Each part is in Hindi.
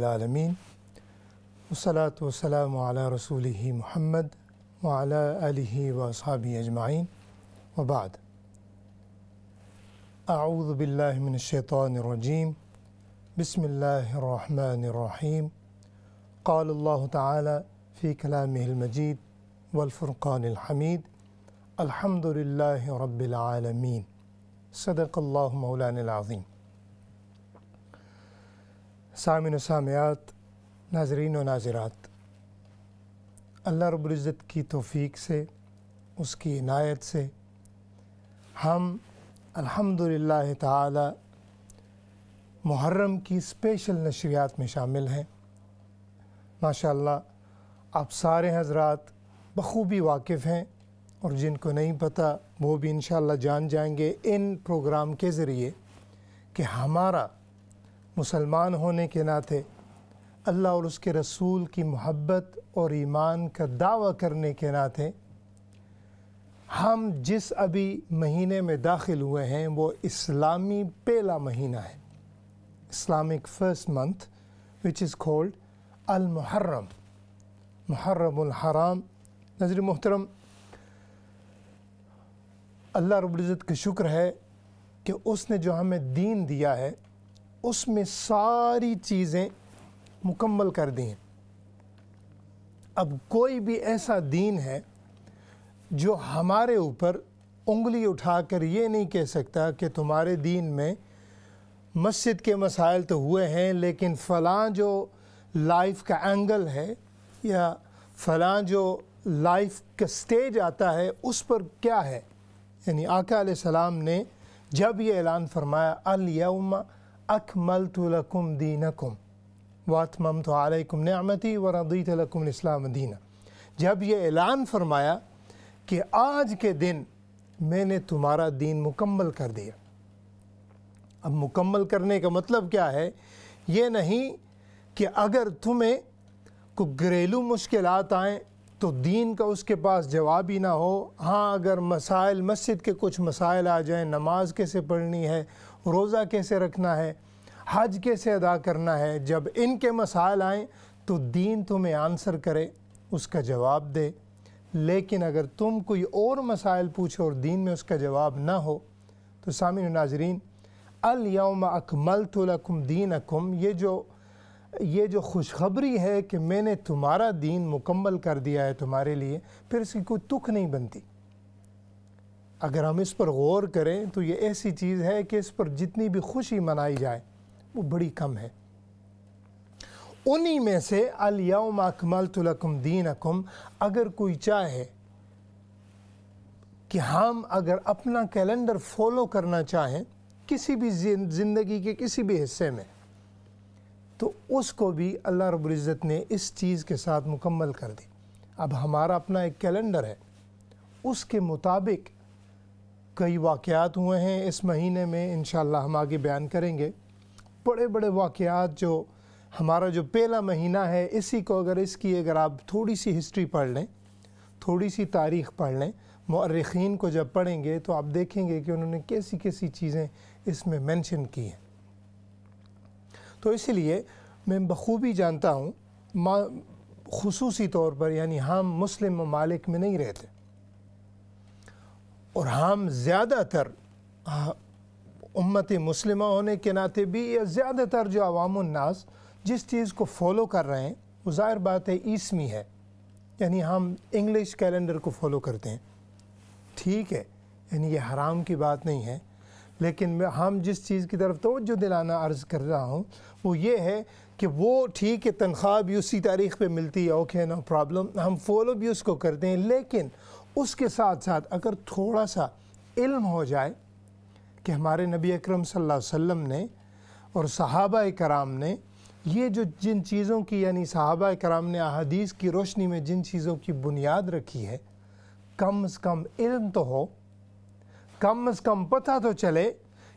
العالمين والصلاة والسلام على رسوله محمد وعلى آله وأصحابه أجمعين وبعد أعوذ بالله من الشيطان الرجيم بسم الله الرحمن الرحيم قال الله تعالى في كلامه المجيد والفرقان الحميد الحمد لله رب العالمين صدق الله مولانا العظيم सामिन सामियात नाजरीन व नाजरात अल्लाह रब्ज़त की तोफ़ी से उसकी इनायत से हम अल्हम्दुलिल्लाह ताला मुहर्रम की स्पेशल नशरियात में शामिल हैं माशाल्लाह आप सारे हजरात बखूबी वाकिफ़ हैं और जिनको नहीं पता वो भी इन जान जाएंगे इन प्रोग्राम के ज़रिए कि हमारा मुसलमान होने के नाते अल्लाह और उसके रसूल की मोहब्बत और ईमान का दावा करने के नाते हम जिस अभी महीने में दाखिल हुए हैं वो इस्लामी पहला महीना है Islamic first month which is called Al-Muharram हराम नजर मोहतरम अल्लाह रब्ज़त का शुक्र है कि उसने जो हमें दीन दिया है उसमें सारी चीज़ें मुकम्मल कर दी हैं अब कोई भी ऐसा दीन है जो हमारे ऊपर उंगली उठाकर ये नहीं कह सकता कि तुम्हारे दीन में मस्जिद के मसाइल तो हुए हैं लेकिन फ़लाँ जो लाइफ का एंगल है या फ़लाँ जो लाइफ का स्टेज आता है उस पर क्या है यानी आका सलाम ने जब ये ऐलान फरमाया अलयमा अकमल तुलकुम दीनकुम वातमम तो आलकुम नमती व रदीत लकुम इस्लाम दीना जब ये ऐलान फरमाया कि आज के दिन मैंने तुम्हारा दीन मुकम्मल कर दिया अब मुकम्मल करने का मतलब क्या है ये नहीं कि अगर तुम्हें को घरेलू मुश्किल आएँ तो दीन का उसके पास जवाब ही ना हो हाँ अगर मसाइल मस्जिद के कुछ मसाइल आ जाएँ नमाज़ कैसे पढ़नी है रोज़ा कैसे रखना है हज कैसे अदा करना है जब इनके मसाइल आएँ तो दीन तुम्हें आंसर करे उसका जवाब दे लेकिन अगर तुम कोई और मसाइल पूछो और दीन में उसका जवाब ना हो तो सामिन नाजरीन अलयम अकमल तुलकुम दीन अकुम ये जो ये जो खुशखबरी है कि मैंने तुम्हारा दीन मुकम्मल कर दिया है तुम्हारे लिए फिर इसकी कोई तुख नहीं बनती अगर हम इस पर गौर करें तो ये ऐसी चीज़ है कि इस पर जितनी भी खुशी मनाई जाए वो बड़ी कम है उन्हीं में से अलयम अकमल तुलकुम दीन अकुम अगर कोई चाहे कि हम अगर अपना कैलेंडर फॉलो करना चाहें किसी भी ज़िंदगी के किसी भी हिस्से में तो उसको भी अल्लाह रब्ज़त ने इस चीज़ के साथ मुकम्मल कर दी अब हमारा अपना एक कैलेंडर है उसके मुताबिक कई वाक़ात हुए हैं इस महीने में इन हम आगे बयान करेंगे बड़े बड़े वाक़ात जो हमारा जो पहला महीना है इसी को अगर इसकी अगर आप थोड़ी सी हिस्ट्री पढ़ लें थोड़ी सी तारीख़ पढ़ लें मर्रखीन को जब पढ़ेंगे तो आप देखेंगे कि उन्होंने कैसी कैसी चीज़ें इसमें मेंशन की हैं तो इसलिए मैं बखूबी जानता हूँ खसूसी तौर पर यानी हम मुस्लिम ममालिक में नहीं रहते और हम ज़्यादातर उम्मत मुस्लिम होने के नाते भी या ज़्यादातर जो अवामनास जिस चीज़ को फॉलो कर रहे हैं वो ज़ाहिर बात है ईस्वी है यानी हम इंग्लिश कैलेंडर को फॉलो करते हैं ठीक है यानी ये हराम की बात नहीं है लेकिन हम जिस चीज़ की तरफ तोज्जो दिलाना अर्ज़ कर रहा हूँ वो ये है कि वो ठीक है तनख्वाह भी उसी तारीख पे मिलती है ओके नो प्रॉब्लम हम फॉलो भी उसको करते हैं लेकिन उसके साथ साथ अगर थोड़ा सा इल्म हो जाए कि हमारे नबी अकरम सल्लल्लाहु अलैहि वसल्लम ने और सहाबा कराम ने ये जो जिन चीज़ों की यानी सहाबा कराम ने अदीस की रोशनी में जिन चीज़ों की बुनियाद रखी है कम अज़ कम इल्म तो हो कम अज़ कम पता तो चले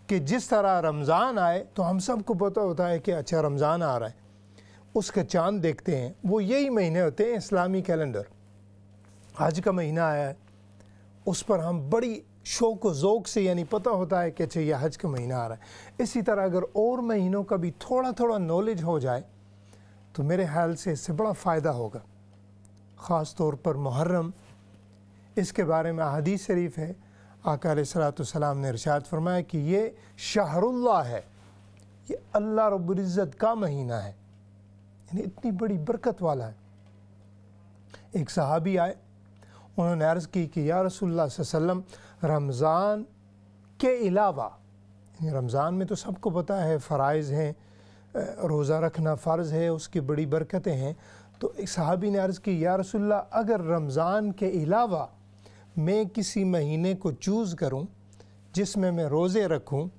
कि जिस तरह रमज़ान आए तो हम सबको पता होता है कि अच्छा रमज़ान आ रहा है उसका चांद देखते हैं वो यही महीने होते हैं इस्लामी कैलेंडर हज का महीना आया है उस पर हम बड़ी शौक वोक़ से यानी पता होता है कि अच्छा यह हज का महीना आ रहा है इसी तरह अगर और महीनों का भी थोड़ा थोड़ा नॉलेज हो जाए तो मेरे ख्याल से इससे बड़ा फ़ायदा होगा ख़ास तौर पर मुहर्रम इसके बारे में हदीस शरीफ है आकार सलाम ने इरशाद फरमाया कि ये शाहरुल्ला है ये अल्लाह रबुल्ज़त का महीना है यानी इतनी बड़ी बरकत वाला है एक सहाबी आए उन्होंने अर्ज़ की कि या रसोल्ला वसम रमज़ान के अलावा रमज़ान में तो सबको पता है फ़रज़ हैं रोज़ा रखना फ़र्ज़ है उसकी बड़ी बरकतें हैं तो एक ने अर्ज़ की या रसोल्ला अगर रमज़ान के अलावा मैं किसी महीने को चूज़ करूँ जिसमें मैं रोज़े रखूँ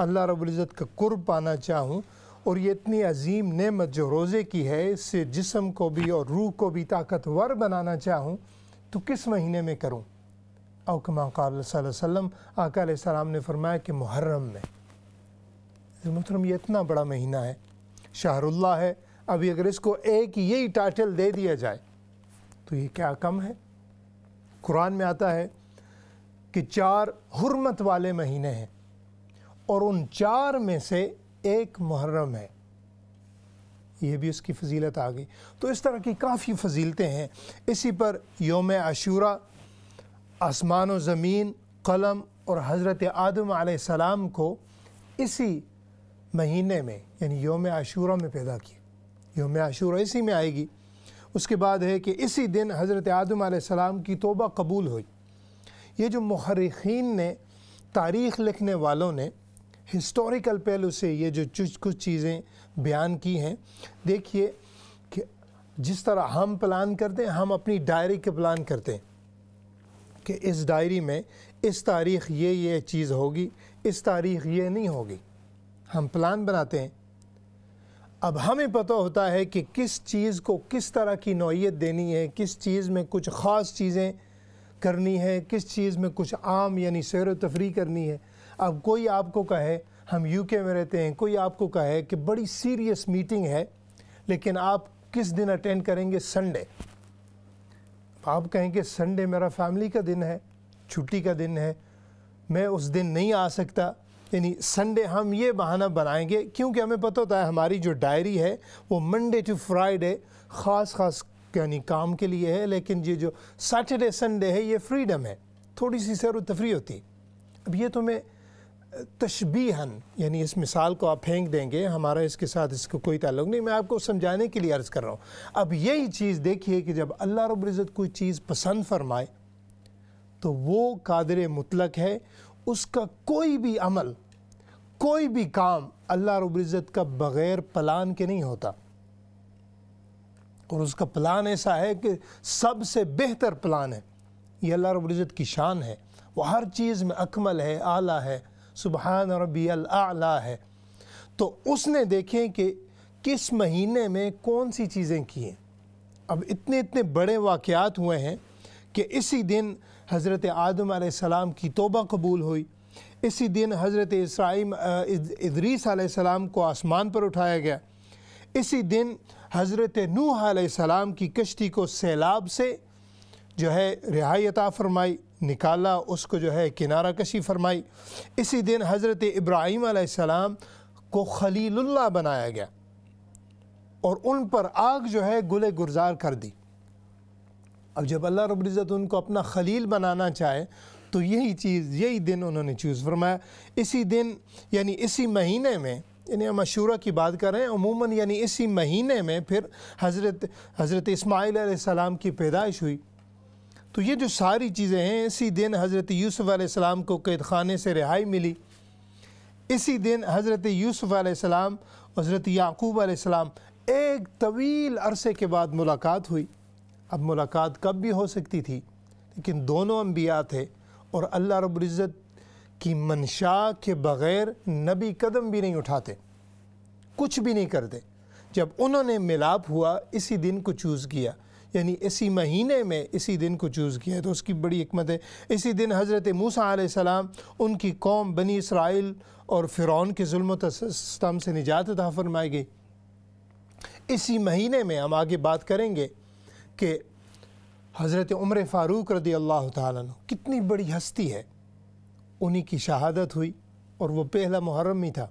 अल्लाह रब्ज़त का कुर्ब पाना चाहूँ और ये इतनी अजीम नेमत जो रोज़े की है इससे जिसम को भी और रूह को भी ताकतवर बनाना चाहूँ तो किस महीने में करूँ अवकमा कम आका सलाम ने फरमाया कि मुहर्रम में मुहरम ये इतना बड़ा महीना है शाहरुल्ला है अभी अगर इसको एक यही टाइटल दे दिया जाए तो ये क्या कम है कुरान में आता है कि चार हरमत वाले महीने हैं और उन चार में से एक मुहर्रम है ये भी उसकी फजीलत आ गई तो इस तरह की काफ़ी फजीलतें हैं इसी पर योम आशूरा आसमान ज़मीन कलम और हज़रत आदम सलाम को इसी महीने में यानी योम आशूरा में पैदा किया योम आशूरा इसी में आएगी उसके बाद है कि इसी दिन हज़रत आदम सलाम की तोबा कबूल हुई ये जो महरखीन ने तारीख़ लिखने वालों ने हिस्टोरिकल पहलू से ये जो कुछ चीज़ें बयान की हैं देखिए कि जिस तरह हम प्लान करते हैं हम अपनी डायरी के प्लान करते हैं कि इस डायरी में इस तारीख ये ये चीज़ होगी इस तारीख ये नहीं होगी हम प्लान बनाते हैं अब हमें पता होता है कि किस चीज़ को किस तरह की नौीयत देनी है किस चीज़ में कुछ ख़ास चीज़ें करनी है किस चीज़ में कुछ आम यानी सैर तफरी करनी है अब कोई आपको कहे हम यूके में रहते हैं कोई आपको कहे कि बड़ी सीरियस मीटिंग है लेकिन आप किस दिन अटेंड करेंगे संडे आप कहेंगे संडे मेरा फैमिली का दिन है छुट्टी का दिन है मैं उस दिन नहीं आ सकता यानी संडे हम ये बहाना बनाएंगे क्योंकि हमें पता होता है हमारी जो डायरी है वो मंडे टू फ्राइडे ख़ास ख़ास यानी काम के लिए है लेकिन ये जो सैटरडे संडे है ये फ्रीडम है थोड़ी सी सैर तफरी होती अब ये तो मैं तशबीहन यानी इस मिसाल को आप फेंक देंगे हमारा इसके साथ इसका कोई ताल्लुक नहीं मैं आपको समझाने के लिए अर्ज़ कर रहा हूँ अब यही चीज़ देखिए कि जब अल्लाह रब्ज़त कोई चीज़ पसंद फरमाए तो वो कादर मुतलक है उसका कोई भी अमल कोई भी काम अल्लाह रब्ज़त का बग़ैर प्लान के नहीं होता और उसका प्लान ऐसा है कि सबसे बेहतर प्लान है ये अल्लाह रब्ज़त की शान है वह हर चीज़ में अकमल है आला है सुबहान रबी अला है तो उसने देखें कि किस महीने में कौन सी चीज़ें की हैं अब इतने इतने बड़े वाक़ात हुए हैं कि इसी दिन हज़रत आदम सलाम की तोबा कबूल हुई इसी दिन हज़रत इसराइम इदरीस सलाम को आसमान पर उठाया गया इसी दिन हज़रत नूह सलाम की कश्ती को सैलाब से जो है रिहाई अता फरमाई निकाला उसको जो है किनारा कशी फरमाई इसी दिन हज़रत इब्राहीम आसमाम को खलीलुल्लाह बनाया गया और उन पर आग जो है गुले गुरजार कर दी अब जब अल्लाह रब्ज़त उनको अपना खलील बनाना चाहे तो यही चीज़ यही दिन उन्होंने चूज़ फरमाया इसी दिन यानी इसी महीने में यानी हम अशूरा की बात कर रहे हैं अमूमन यानी इसी महीने में फिर हज़रत हज़रत इसमाईल सलाम की पैदाइश हुई तो ये जो सारी चीज़ें हैं इसी दिन हज़रत यूसुफ़ आसमाम को कैद खाने से रिहाई मिली इसी दिन हज़रत यूसुफ़ आसमाम हज़रत याकूब आलाम एक तवील अरसे के बाद मुलाकात हुई अब मुलाकात कब भी हो सकती थी लेकिन दोनों अम्बिया थे और अल्लाह रब्ज़त की मंशा के बग़ैर नबी कदम भी नहीं उठाते कुछ भी नहीं करते जब उन्होंने मिलाप हुआ इसी दिन को चूज़ किया यानी इसी महीने में इसी दिन को चूज़ किया तो उसकी बड़ी हमत है इसी दिन हज़रत मूसा आसमाम उनकी कौम बनी इसराइल और फ़िरौन के जुल्म तस्तम से निजात अदा फरमाई गई इसी महीने में हम आगे बात करेंगे कि हज़रत उम्र फ़ारूक रदी अल्लाह तु कितनी बड़ी हस्ती है उन्हीं की शहादत हुई और वह पहला मुहर्रम ही था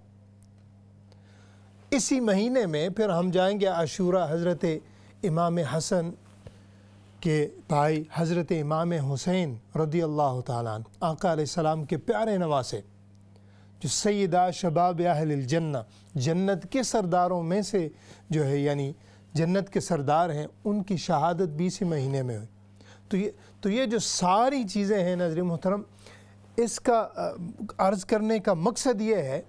इसी महीने में फिर हम जाएंगे आशूरा हज़रत इमाम हसन के भाई हज़रत इमाम हुसैन रदी अल्लाह तकाम के प्यारे नवासे जो सैदा शबाब आहलजन्ना जन्नत के सरदारों में से जो है यानी जन्नत के सरदार हैं उनकी शहादत बीस महीने में हुई तो ये तो ये जो सारी चीज़ें हैं नजर मोहतरम इसका अर्ज़ करने का मकसद ये है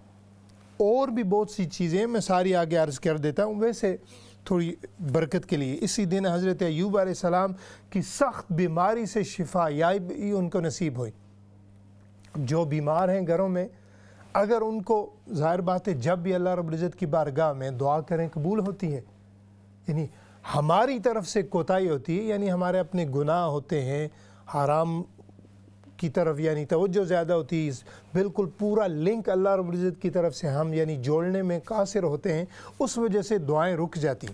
और भी बहुत सी चीज़ें मैं सारी आगे अर्ज़ कर देता हूँ वैसे थोड़ी बरकत के लिए इसी दिन हज़रत अयूब आसमाम की सख्त बीमारी से शिफा याई उनको नसीब हुई जो बीमार हैं घरों में अगर उनको ज़ाहिर बात है जब भी अल्लाह रब्ज़त की बारगाह में दुआ करें कबूल होती है यानी हमारी तरफ से कोताही होती है यानी हमारे अपने गुनाह होते हैं हराम की तरफ यानी तवज्जो ज़्यादा होती है बिल्कुल पूरा लिंक अल्लाह रब्ज़त की तरफ से हम यानी जोड़ने में कासिर होते हैं उस वजह से दुआएं रुक जाती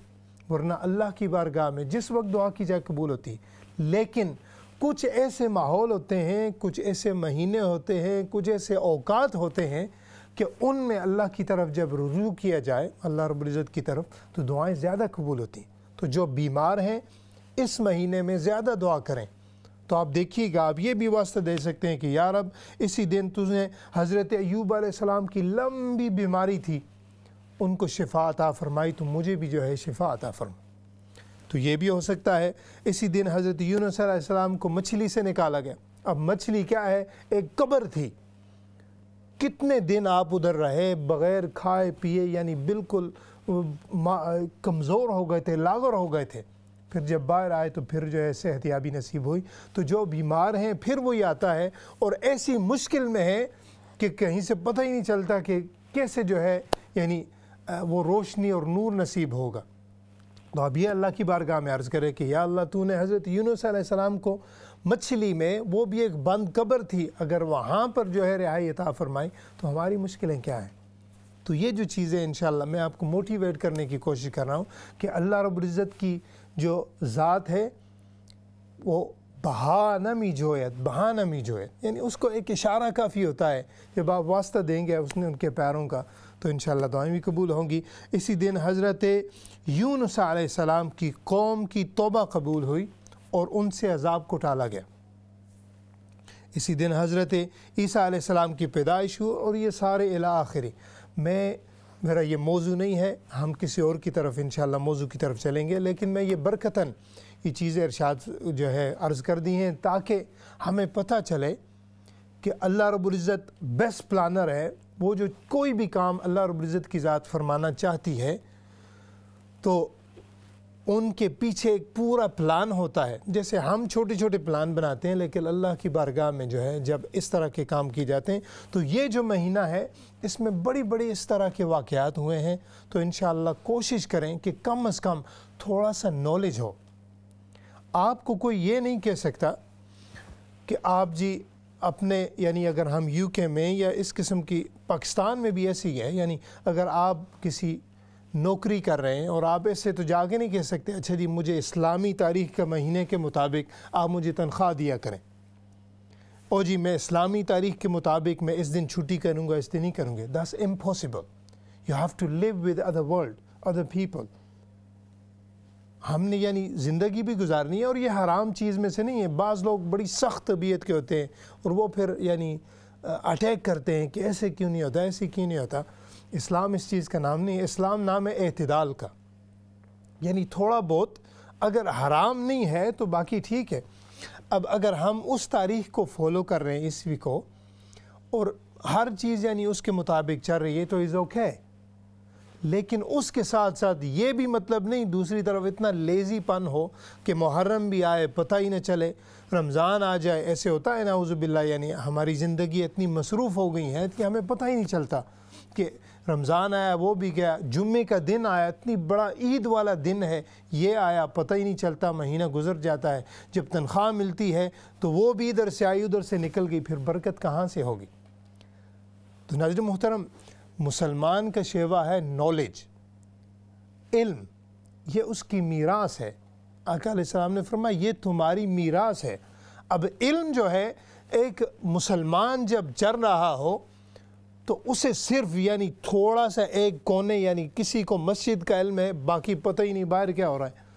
वरना अल्लाह की बारगाह में जिस वक्त दुआ की जाए कबूल होती लेकिन कुछ ऐसे माहौल होते हैं कुछ ऐसे महीने होते हैं कुछ ऐसे अवकात होते हैं कि उनमें अल्लाह की तरफ जब रुजू किया जाए अल्लाह रब्ज़त की तरफ तो दुआएँ ज़्यादा कबूल होती तो जो बीमार हैं इस महीने में ज़्यादा दुआ करें तो आप देखिएगा आप ये भी वास्ता दे सकते हैं कि यार अब इसी दिन तुझे हज़रत अयूब आसमाम की लंबी बीमारी थी उनको शिफा अता फरमाई तो मुझे भी जो है शिफा अता फरमा तो ये भी हो सकता है इसी दिन हज़रत यून आसमाम को मछली से निकाला गया अब मछली क्या है एक कब्र थी कितने दिन आप उधर रहे बग़ैर खाए पिए यानी बिल्कुल कमज़ोर हो गए थे लागर हो गए थे फिर जब बाहर आए तो फिर जो है सेहतियाबी नसीब हुई तो जो बीमार हैं फिर वही आता है और ऐसी मुश्किल में है कि कहीं से पता ही नहीं चलता कि कैसे जो है यानी वो रोशनी और नूर नसीब होगा तो अब ये अल्लाह की बारगाह में अर्ज़ करे कि या अल्लाह तूने हज़रत यूनसम को मछली में वो भी एक बंद कब्र थी अगर वहाँ पर जो है रिहाई अता फरमाई तो हमारी मुश्किलें क्या हैं तो ये जो चीज़ें इन मैं आपको मोटिवेट करने की कोशिश कर रहा हूँ कि अल्लाह रब्ज़त की जो ज़ात है वो बहानमी जोयत बहानमी जोयत यानी उसको एक इशारा काफ़ी होता है जब आप वास्ता देंगे उसने उनके पैरों का तो इन दुआएं भी कबूल होंगी इसी दिन हज़रत यूनस सलाम की कौम की तोबा कबूल हुई और उनसे अजाब को टाला गया इसी दिन हज़रत ईसा सलाम की पैदाइश हुई और ये सारे इला आखिरी मैं मेरा ये मौजू नहीं है हम किसी और की तरफ इन मौजू की तरफ चलेंगे लेकिन मैं ये बरकतन ये चीज़ें अरसाद जो है अर्ज़ कर दी हैं ताकि हमें पता चले कि अल्लाह रबुल्ज़त बेस्ट प्लानर है वो जो कोई भी काम अल्लाह रबुल्ज़त की ज़ात फरमाना चाहती है तो उनके पीछे एक पूरा प्लान होता है जैसे हम छोटे छोटे प्लान बनाते हैं लेकिन अल्लाह की बारगाह में जो है जब इस तरह के काम किए जाते हैं तो ये जो महीना है इसमें बड़ी बड़ी इस तरह के वाक़ात हुए हैं तो इन कोशिश करें कि कम अज़ कम थोड़ा सा नॉलेज हो आपको कोई ये नहीं कह सकता कि आप जी अपने यानी अगर हम यूके में या इस किस्म की पाकिस्तान में भी ऐसी है यानी अगर आप किसी नौकरी कर रहे हैं और आप इससे तो जाके नहीं कह सकते अच्छा जी मुझे इस्लामी तारीख का महीने के मुताबिक आप मुझे तनख्वाह दिया करें ओ जी मैं इस्लामी तारीख के मुताबिक मैं इस दिन छुट्टी करूँगा इस दिन ही करूँगा दस impossible you have to live with other world other people हमने यानी ज़िंदगी भी गुजारनी है और ये हराम चीज़ में से नहीं है बाज़ लोग बड़ी सख्त तबीयत के होते हैं और वो फिर यानी अटैक करते हैं कि ऐसे क्यों नहीं होता ऐसे क्यों नहीं होता इस्लाम इस चीज़ का नाम नहीं है इस्लाम नाम है अतदाल का यानी थोड़ा बहुत अगर हराम नहीं है तो बाकी ठीक है अब अगर हम उस तारीख को फॉलो कर रहे हैं ईस्वी को और हर चीज़ यानी उसके मुताबिक चल रही है तो इज़ ओके okay. लेकिन उसके साथ साथ ये भी मतलब नहीं दूसरी तरफ इतना लेज़ीपन हो कि मुहर्रम भी आए पता ही ना चले रमज़ान आ जाए ऐसे होता है ना उजुबिल्ला यानी हमारी ज़िंदगी इतनी मसरूफ़ हो गई है कि हमें पता ही नहीं चलता कि रमज़ान आया वो भी गया जुम्मे का दिन आया इतनी बड़ा ईद वाला दिन है ये आया पता ही नहीं चलता महीना गुजर जाता है जब तनख्वाह मिलती है तो वो भी इधर से आई उधर से निकल गई फिर बरकत कहाँ से होगी तो नजर मोहतरम मुसलमान का शेवा है नॉलेज इल्म ये उसकी मीरास है आकाम ने फरमाया ये तुम्हारी मीरास है अब इल्म जो है एक मुसलमान जब जर रहा हो तो उसे सिर्फ यानी थोड़ा सा एक कोने यानी किसी को मस्जिद का इल्म है बाकी पता ही नहीं बाहर क्या हो रहा है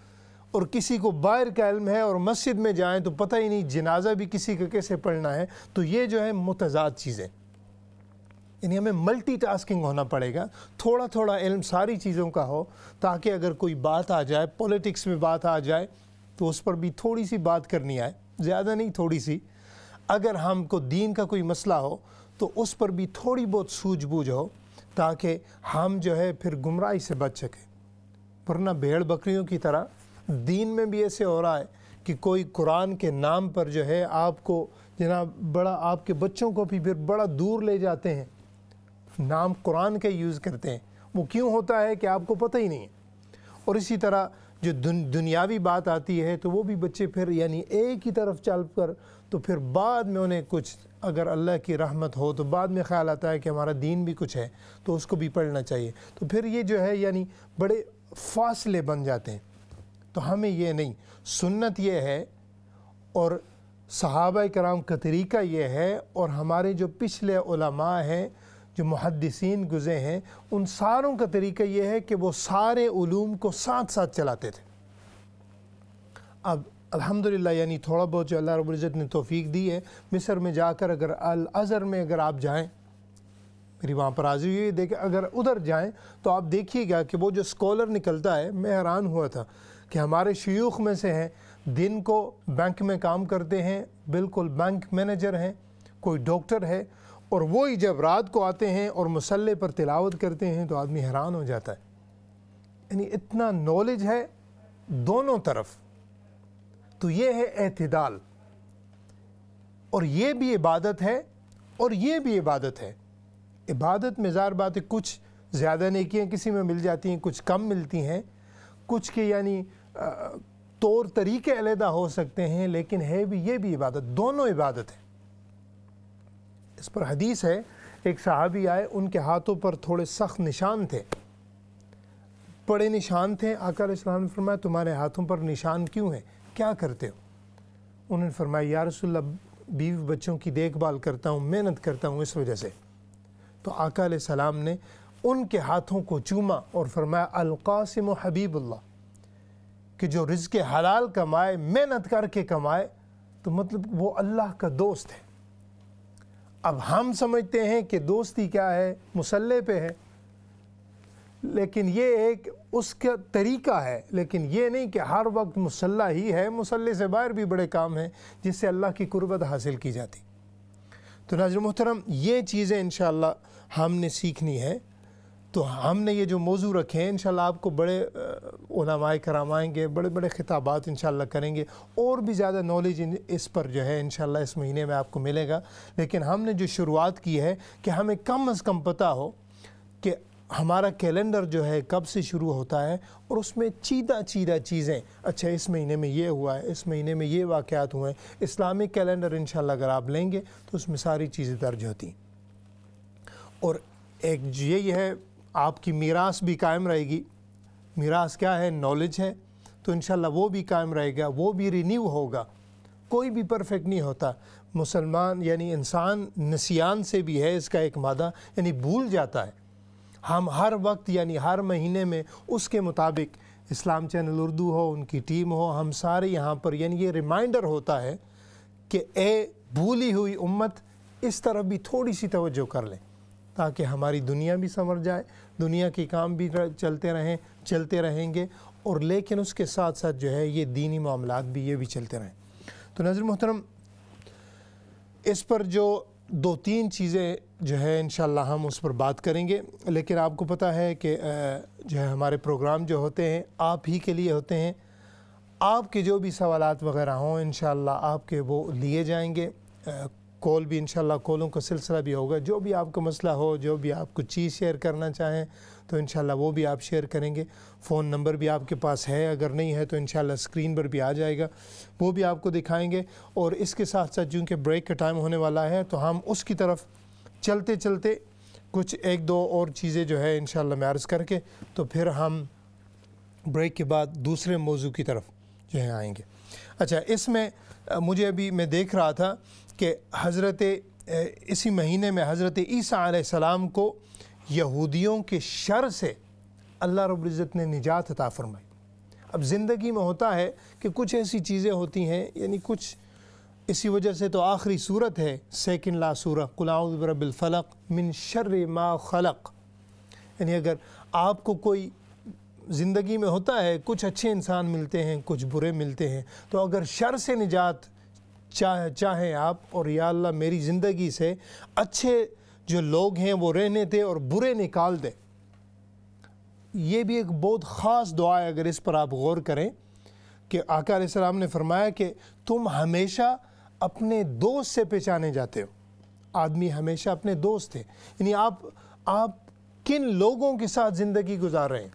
और किसी को बाहर का इल्म है और मस्जिद में जाएं तो पता ही नहीं जनाजा भी किसी का कैसे पढ़ना है तो ये जो है मुतजाद चीज़ें यानी हमें मल्टीटास्किंग होना पड़ेगा थोड़ा थोड़ा इल्म सारी चीज़ों का हो ताकि अगर कोई बात आ जाए पॉलिटिक्स में बात आ जाए तो उस पर भी थोड़ी सी बात करनी आए ज़्यादा नहीं थोड़ी सी अगर हमको दीन का कोई मसला हो तो उस पर भी थोड़ी बहुत सूझबूझ हो ताकि हम जो है फिर गुमराही से बच सकें वरना भेड़ बकरियों की तरह दीन में भी ऐसे हो रहा है कि कोई कुरान के नाम पर जो है आपको जनाब बड़ा आपके बच्चों को भी फिर बड़ा दूर ले जाते हैं नाम कुरान के यूज़ करते हैं वो क्यों होता है कि आपको पता ही नहीं है और इसी तरह जो दुन, दुनियावी बात आती है तो वो भी बच्चे फिर यानी एक ही तरफ चल कर तो फिर बाद में उन्हें कुछ अगर अल्लाह की रहमत हो तो बाद में ख्याल आता है कि हमारा दीन भी कुछ है तो उसको भी पढ़ना चाहिए तो फिर ये जो है यानी बड़े फासले बन जाते हैं तो हमें ये नहीं सुन्नत ये है और सहाब कराम का तरीका ये है और हमारे जो पिछले उलमा हैं जो मुहदसिन गुज़े हैं उन सारों का तरीका ये है कि वो सारे ूम को साथ साथ चलाते थे अब अल्हम्दुलिल्लाह यानी थोड़ा बहुत जो अल्लाह रब्ज़त ने तोफ़ी दी है मिस्र में जाकर अगर अल अज़र में अगर आप जाएँ मेरी वहाँ पर हाजिर हुई देखें अगर उधर जाएँ तो आप देखिएगा कि वो जो स्कॉलर निकलता है मैं हैरान हुआ था कि हमारे शयूख में से हैं दिन को बैंक में काम करते हैं बिल्कुल बैंक मैनेजर हैं कोई डॉक्टर है और वही जब रात को आते हैं और मसल्ले पर तिलावत करते हैं तो आदमी हैरान हो जाता है यानी इतना नॉलेज है दोनों तरफ़ तो ये है अतदाल और ये भी इबादत है और ये भी इबादत है इबादत में ज़ार बात कुछ ज़्यादा नेकियाँ किसी में मिल जाती हैं कुछ कम मिलती हैं कुछ के यानी तौर तरीके अलहदा हो सकते हैं लेकिन है भी ये भी इबादत दोनों इबादत है इस पर हदीस है एक सहाबी आए उनके हाथों पर थोड़े सख्त निशान थे बड़े निशान थे आकर इस्लाम ने फरमाया तुम्हारे हाथों पर निशान क्यों हैं क्या करते हो उन्होंने फरमाया या रसुल्ला बीवी बच्चों की देखभाल करता हूँ मेहनत करता हूँ इस वजह से तो आका सलाम ने उनके हाथों को चूमा और फरमाया अलकासम हबीबुल्ला कि जो रिज के हलाल कमाए मेहनत करके कमाए तो मतलब वो अल्लाह का दोस्त है अब हम समझते हैं कि दोस्ती क्या है मुसल्ले पे है लेकिन ये एक उसका तरीका है लेकिन ये नहीं कि हर वक्त मुसल्ला ही है मुसल्ले से बाहर भी बड़े काम हैं जिससे अल्लाह की कुर्बत हासिल की जाती तो नाजर मोहतरम ये चीज़ें इन हमने सीखनी है तो हमने ये जो मौजू रखे हैं इन आपको बड़े उलमाए कराम आएँगे बड़े बड़े खिताबात इंशाल्लाह करेंगे और भी ज़्यादा नॉलेज इस पर जो है इंशाल्लाह इस महीने में आपको मिलेगा लेकिन हमने जो शुरुआत की है कि हमें कम अज़ कम पता हो कि हमारा कैलेंडर जो है कब से शुरू होता है और उसमें चीदा चीदा चीज़ें अच्छा इस महीने में ये हुआ है इस महीने में ये वाक़ात हुए हैं इस्लामिक कैलेंडर इन अगर आप लेंगे तो उसमें सारी चीज़ें दर्ज होती और एक यही है आपकी मीरास भी कायम रहेगी मीरास क्या है नॉलेज है तो इन वो भी कायम रहेगा वो भी रिन्यू होगा कोई भी परफेक्ट नहीं होता मुसलमान यानी इंसान नसीान से भी है इसका एक मादा यानी भूल जाता है हम हर वक्त यानी हर महीने में उसके मुताबिक इस्लाम चैनल उर्दू हो उनकी टीम हो हम सारे यहाँ पर यानी ये रिमाइंडर होता है कि ए भूली हुई उम्मत इस तरफ भी थोड़ी सी तवज्जो कर लें ताकि हमारी दुनिया भी संवर जाए दुनिया के काम भी चलते रहें चलते रहेंगे और लेकिन उसके साथ साथ जो है ये दीनी मामला भी ये भी चलते रहें तो नज़र मोहतरम इस पर जो दो तीन चीज़ें जो है इन हम उस पर बात करेंगे लेकिन आपको पता है कि जो है हमारे प्रोग्राम जो होते हैं आप ही के लिए होते हैं आपके जो भी सवाल वगैरह हों इन आपके वो लिए जाएंगे कॉल भी इन कॉलों का सिलसिला भी होगा जो भी आपका मसला हो जो भी आप कुछ चीज़ शेयर करना चाहें तो इन वो भी आप शेयर करेंगे फ़ोन नंबर भी आपके पास है अगर नहीं है तो इन स्क्रीन पर भी आ जाएगा वो भी आपको दिखाएंगे और इसके साथ साथ चूँकि ब्रेक का टाइम होने वाला है तो हम उसकी तरफ चलते चलते कुछ एक दो और चीज़ें जो है इन मैं अर्ज़ करके तो फिर हम ब्रेक के बाद दूसरे मौजू की तरफ जो है आएंगे अच्छा इसमें मुझे अभी मैं देख रहा था कि हज़रत इसी महीने में हज़रत ईसा सलाम को यहूदियों के शर से अल्लाह रब्ज़त ने निजात अता फरमाई अब ज़िंदगी में होता है कि कुछ ऐसी चीज़ें होती हैं यानी कुछ इसी वजह से तो आखिरी सूरत है सेकंड ला सूरह कुलाउज़बिलफ़लक मिन शर्र मा खलक यानी अगर आपको कोई ज़िंदगी में होता है कुछ अच्छे इंसान मिलते हैं कुछ बुरे मिलते हैं तो अगर शर से निजात चाह चाहें आप और या मेरी ज़िंदगी से अच्छे जो लोग हैं वो रहने दें और बुरे निकाल दें ये भी एक बहुत ख़ास दुआ है अगर इस पर आप गौर करें कि आकार ने फरमाया कि तुम हमेशा अपने दोस्त से पहचाने जाते हो आदमी हमेशा अपने दोस्त थे यानी आप आप किन लोगों के साथ ज़िंदगी गुजार रहे हैं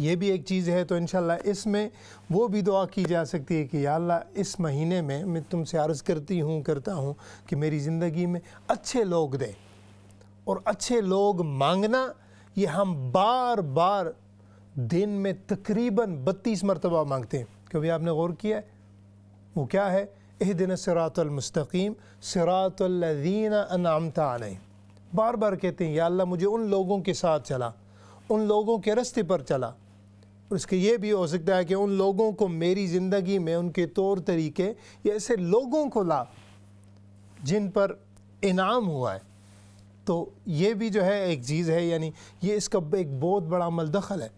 ये भी एक चीज़ है तो इन इसमें वो भी दुआ की जा सकती है कि या अल्लाह इस महीने में मैं तुमसे अर्ज़ करती हूँ करता हूँ कि मेरी ज़िंदगी में अच्छे लोग दें और अच्छे लोग मांगना ये हम बार बार दिन में तकरीबन बत्तीस मरतबा मांगते हैं क्योंकि आपने गौर किया है वो क्या है दिन सरात मस्तकीम सरात अनामत आलम बार बार कहते हैं या मुझे उन लोगों के साथ चला उन लोगों के रस्ते पर चला और इसके ये भी हो सकता है कि उन लोगों को मेरी ज़िंदगी में उनके तौर तरीके या ऐसे लोगों को ला जिन पर इनाम हुआ है तो ये भी जो है एक चीज़ है यानी ये इसका एक बहुत बड़ा अमल दखल है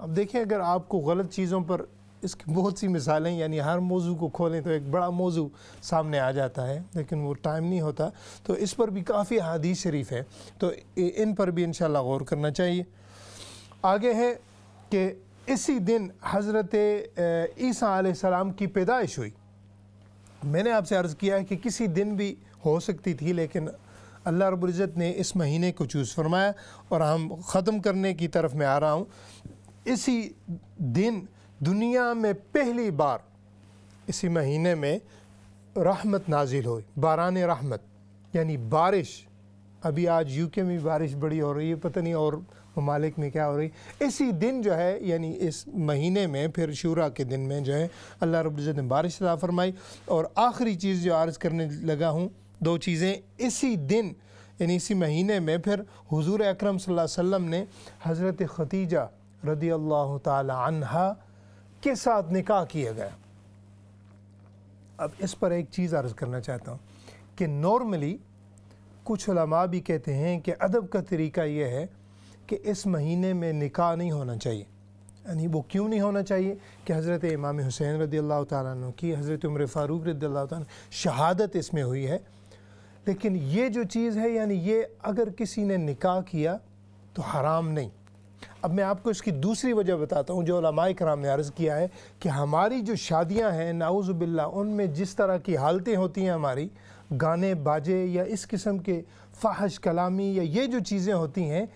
अब देखिए अगर आपको गलत चीज़ों पर इसकी बहुत सी मिसालें यानी हर मौजू को खोलें तो एक बड़ा मौजू सामने आ जाता है लेकिन वो टाइम नहीं होता तो इस पर भी काफ़ी हदीस शरीफ है तो इन पर भी इन गौर करना चाहिए आगे है कि इसी दिन हज़रत ईसा सलाम की पैदाइश हुई मैंने आपसे अर्ज़ किया है कि किसी दिन भी हो सकती थी लेकिन अल्लाह रबुल्ज़त ने इस महीने को चूज़ फरमाया और हम ख़त्म करने की तरफ मैं आ रहा हूँ इसी दिन दुनिया में पहली बार इसी महीने में रहमत नाजिल हुई बारान रहमत यानी बारिश अभी आज यूके में बारिश बड़ी हो रही है पता नहीं और ममालिक में क्या हो रही इसी दिन जो है यानी इस महीने में फिर शूरा के दिन में जो है अल्लाह रब्ज़त ने बारिश अदा फरमाई और आखिरी चीज़ जो आर्ज़ करने लगा हूँ दो चीज़ें इसी दिन यानी इसी महीने में फिर हुजूर अकरम सल्लल्लाहु अलैहि वसल्लम ने हज़रत खतीजा रदी अल्लाह तहा के साथ निकाह किया गया अब इस पर एक चीज़ अर्ज़ करना चाहता हूँ कि नॉर्मली कुछ लमा भी कहते हैं कि अदब का तरीका यह है कि इस महीने में निकाह नहीं होना चाहिए यानी वो क्यों नहीं होना चाहिए कि हज़रत इमाम हुसैन रदी अल्लाह तु की हज़रत उम्र फ़ारूक रदी अल्लाह तहादत इसमें हुई है लेकिन ये जो चीज़ है यानी ये अगर किसी ने निकाह किया तो हराम नहीं अब मैं आपको इसकी दूसरी वजह बताता हूँ जो लमाय कराम ने अर्ज़ किया है कि हमारी जो शादियाँ हैं नाउज़बिल्ला उनमें जिस तरह की हालतें होती हैं हमारी गाने बाजे या इस किस्म के फाहश कलामी या ये जो चीज़ें होती हैं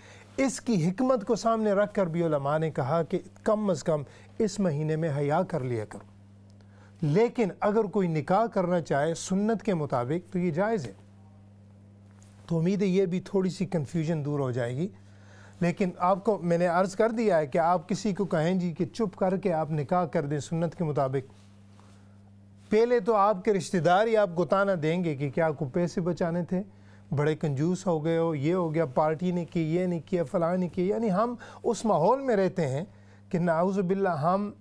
इसकी हमत को सामने रख कर भी ने कहा कि कम अज़ कम इस महीने में हया कर लिया करो लेकिन अगर कोई निकाह करना चाहे सुन्नत के मुताबिक तो ये जायज़ है तो उम्मीद है ये भी थोड़ी सी कन्फ्यूजन दूर हो जाएगी लेकिन आपको मैंने अर्ज़ कर दिया है कि आप किसी को कहें जी कि चुप करके आप निकाह कर दें सुन्नत के मुताबिक पहले तो आपके रिश्तेदार ही आपको ताना देंगे कि क्या आपको पैसे बचाने थे बड़े कंजूस हो गए हो ये हो गया पार्टी ने की ये नहीं किया फ़लाँ नहीं किया यानी हम उस माहौल में रहते हैं कि नाउज़बिल्ला हम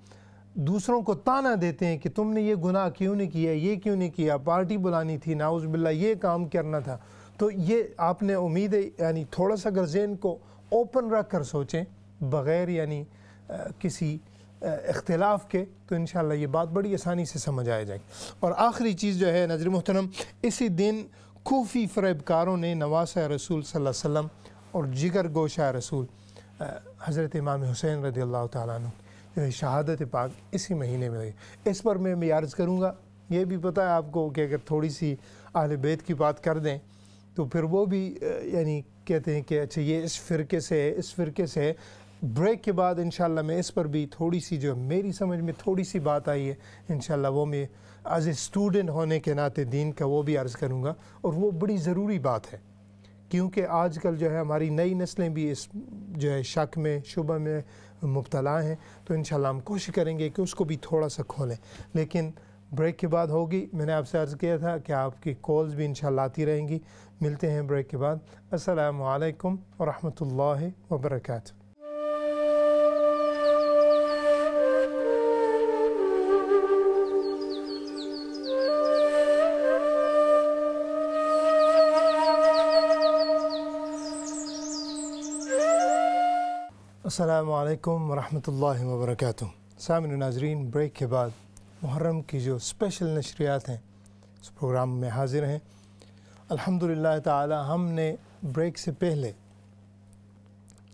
दूसरों को ताना देते हैं कि तुमने ये गुनाह क्यों नहीं किया ये क्यों नहीं किया पार्टी बुलानी थी नाउज़बिल्ला ये काम करना था तो ये आपने उम्मीद यानी थोड़ा सा अगर जेन को ओपन रख कर सोचें बग़ैर यानी किसी इख्तलाफ के तो इन ये बात बड़ी आसानी से समझ आ जाएगी और आखिरी चीज़ जो है नजर मोहतरम इसी दिन खूफी फ़रेबकारों ने नवासा रसूल वसम और जिगर गोशा रसूल हज़रत इमाम हुसैन रदी अल्लाह तु शहादत पाक इसी महीने में हुई इस पर मैं मैं अर्ज़ करूँगा ये भी पता है आपको कि अगर थोड़ी सी आल बैत की बात कर दें तो फिर वो भी यानी कहते हैं कि अच्छा ये इस फ़िरके से इस फ़िरके से ब्रेक के बाद इन मैं इस पर भी थोड़ी सी जो मेरी समझ में थोड़ी सी बात आई है इन वो मैं एज ए स्टूडेंट होने के नाते दीन का वो भी अर्ज़ करूँगा और वो बड़ी ज़रूरी बात है क्योंकि आजकल जो है हमारी नई नस्लें भी इस जो है शक में शुबह में मुबतला हैं तो इन हम कोशिश करेंगे कि उसको भी थोड़ा सा खोलें लेकिन ब्रेक के बाद होगी मैंने आपसे अर्ज़ किया था कि आपकी कॉल्स भी इन आती रहेंगी मिलते हैं ब्रेक के बाद असलकम वरहमल वबरकू अल्लाम वरहमल वबरक सामिन नाजरीन ब्रेक के बाद मुहर्रम की जो स्पेशल नशरियात हैं इस प्रोग्राम में हाजिर हैं अल्हम्दुलिल्लाह ताला हमने ब्रेक से पहले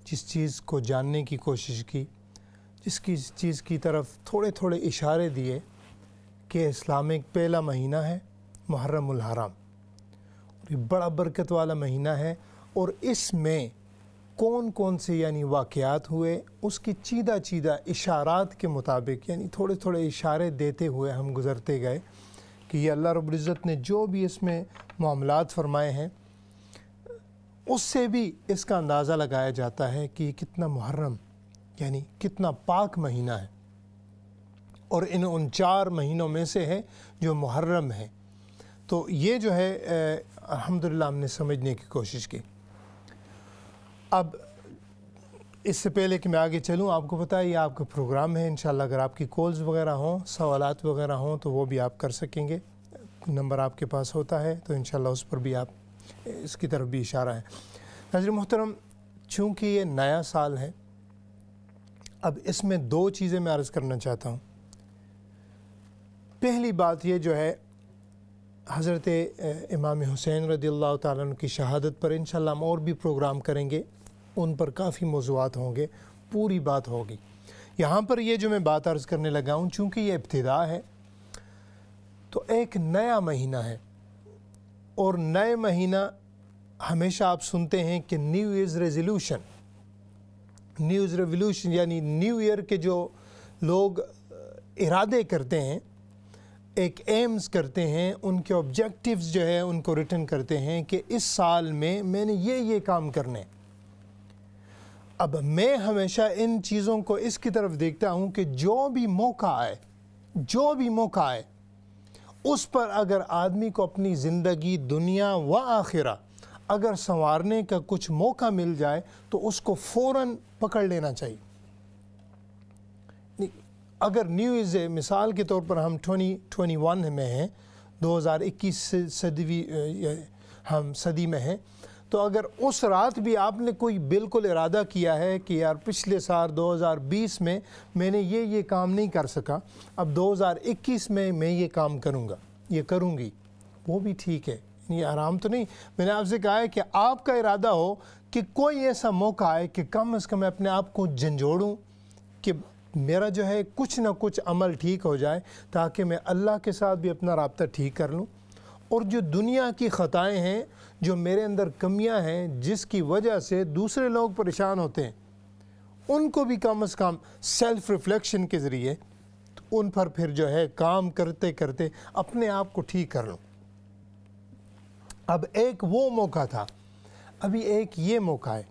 जिस चीज़ को जानने की कोशिश की जिसकी चीज़ की तरफ थोड़े थोड़े इशारे दिए कि इस्लामिक पहला महीना है मुहर्रमुल हराम ये बड़ा बरकत वाला महीना है और इसमें कौन कौन से यानी वाक़ात हुए उसकी चीदा चीदा इशारात के मुताबिक यानी थोड़े थोड़े इशारे देते हुए हम गुज़रते गए कि ये अल्लाह रब्ज़त ने जो भी इसमें मामला फरमाए हैं उससे भी इसका अंदाज़ा लगाया जाता है कि कितना मुहर्रम यानी कितना पाक महीना है और इन उन चार महीनों में से है जो मुहर्रम है तो ये जो है अलहमदिल्ला हमने समझने की कोशिश की अब इससे पहले कि मैं आगे चलूँ आपको पता है ये आपका प्रोग्राम है इन अगर आपकी कॉल्स वगैरह हों सवाल वगैरह हों तो वो भी आप कर सकेंगे नंबर आपके पास होता है तो इन उस पर भी आप इसकी तरफ भी इशारा है नजर मोहतरम चूँकि ये नया साल है अब इसमें दो चीज़ें मैं अर्ज़ करना चाहता हूँ पहली बात ये जो है हज़रत इमाम हुसैन रदील्ल तहादत शहादत पर इन और भी प्रोग्राम करेंगे उन पर काफ़ी मौजूद होंगे पूरी बात होगी यहाँ पर ये जो मैं बात अर्ज़ करने लगा हूँ चूँकि ये इब्तदा है तो एक नया महीना है और नए महीना हमेशा आप सुनते हैं कि New Year's resolution new revolution यानी न्यू ईयर के जो लोग इरादे करते हैं एक एम्स करते हैं उनके ऑब्जेक्टिव्स जो है उनको रिटर्न करते हैं कि इस साल में मैंने ये ये काम करने हैं अब मैं हमेशा इन चीज़ों को इसकी तरफ देखता हूँ कि जो भी मौका आए जो भी मौका आए उस पर अगर आदमी को अपनी ज़िंदगी दुनिया व आखिरा अगर संवारने का कुछ मौका मिल जाए तो उसको फ़ौर पकड़ लेना चाहिए अगर न्यूज़ मिसाल के तौर पर हम 2021 में हैं 2021 सदवी हम सदी में हैं तो अगर उस रात भी आपने कोई बिल्कुल इरादा किया है कि यार पिछले साल 2020 में मैंने ये ये काम नहीं कर सका अब 2021 में मैं ये काम करूँगा ये करूँगी वो भी ठीक है ये आराम तो नहीं मैंने आपसे कहा है कि आपका इरादा हो कि कोई ऐसा मौका आए कि कम अज़ कम मैं अपने आप को झंझोड़ूँ कि मेरा जो है कुछ ना कुछ अमल ठीक हो जाए ताकि मैं अल्लाह के साथ भी अपना रबता ठीक कर लूँ और जो दुनिया की ख़ताएँ हैं जो मेरे अंदर कमियां हैं जिसकी वजह से दूसरे लोग परेशान होते हैं उनको भी कम अज़ कम सेल्फ़ रिफ्लेक्शन के ज़रिए तो उन पर फिर जो है काम करते करते अपने आप को ठीक कर लो अब एक वो मौका था अभी एक ये मौका है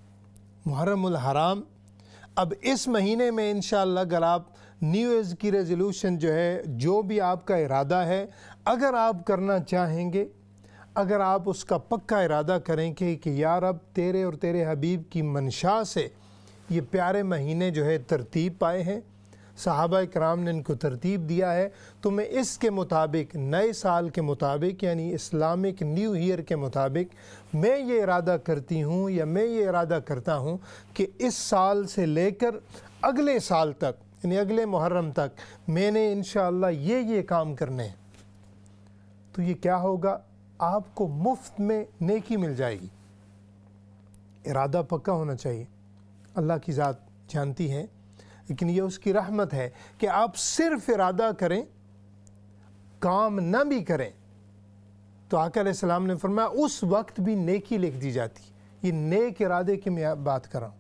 मुहरम हराम अब इस महीने में इन अगर आप न्यू ईयर की रेजोल्यूशन जो है जो भी आपका इरादा है अगर आप करना चाहेंगे अगर आप उसका पक्का इरादा करें कि, कि यार अब तेरे और तेरे हबीब की मंशा से ये प्यारे महीने जो है तरतीब पाए हैं साहबा कराम ने इनको तरतीब दिया है तो मैं इसके मुताबिक नए साल के मुताबिक यानी इस्लामिक न्यू ईयर के मुताबिक मैं ये इरादा करती हूँ या मैं ये इरादा करता हूँ कि इस साल से लेकर अगले साल तक यानी अगले मुहर्रम तक मैंने इन ये ये काम करने हैं तो ये क्या होगा आपको मुफ्त में नेकी मिल जाएगी इरादा पक्का होना चाहिए अल्लाह की ज़ात जानती है लेकिन यह उसकी रहमत है कि आप सिर्फ इरादा करें काम ना भी करें तो आकर सलाम ने फरमाया उस वक्त भी नेकी लिख दी जाती ये नेक इरादे की मैं बात कर रहा हूँ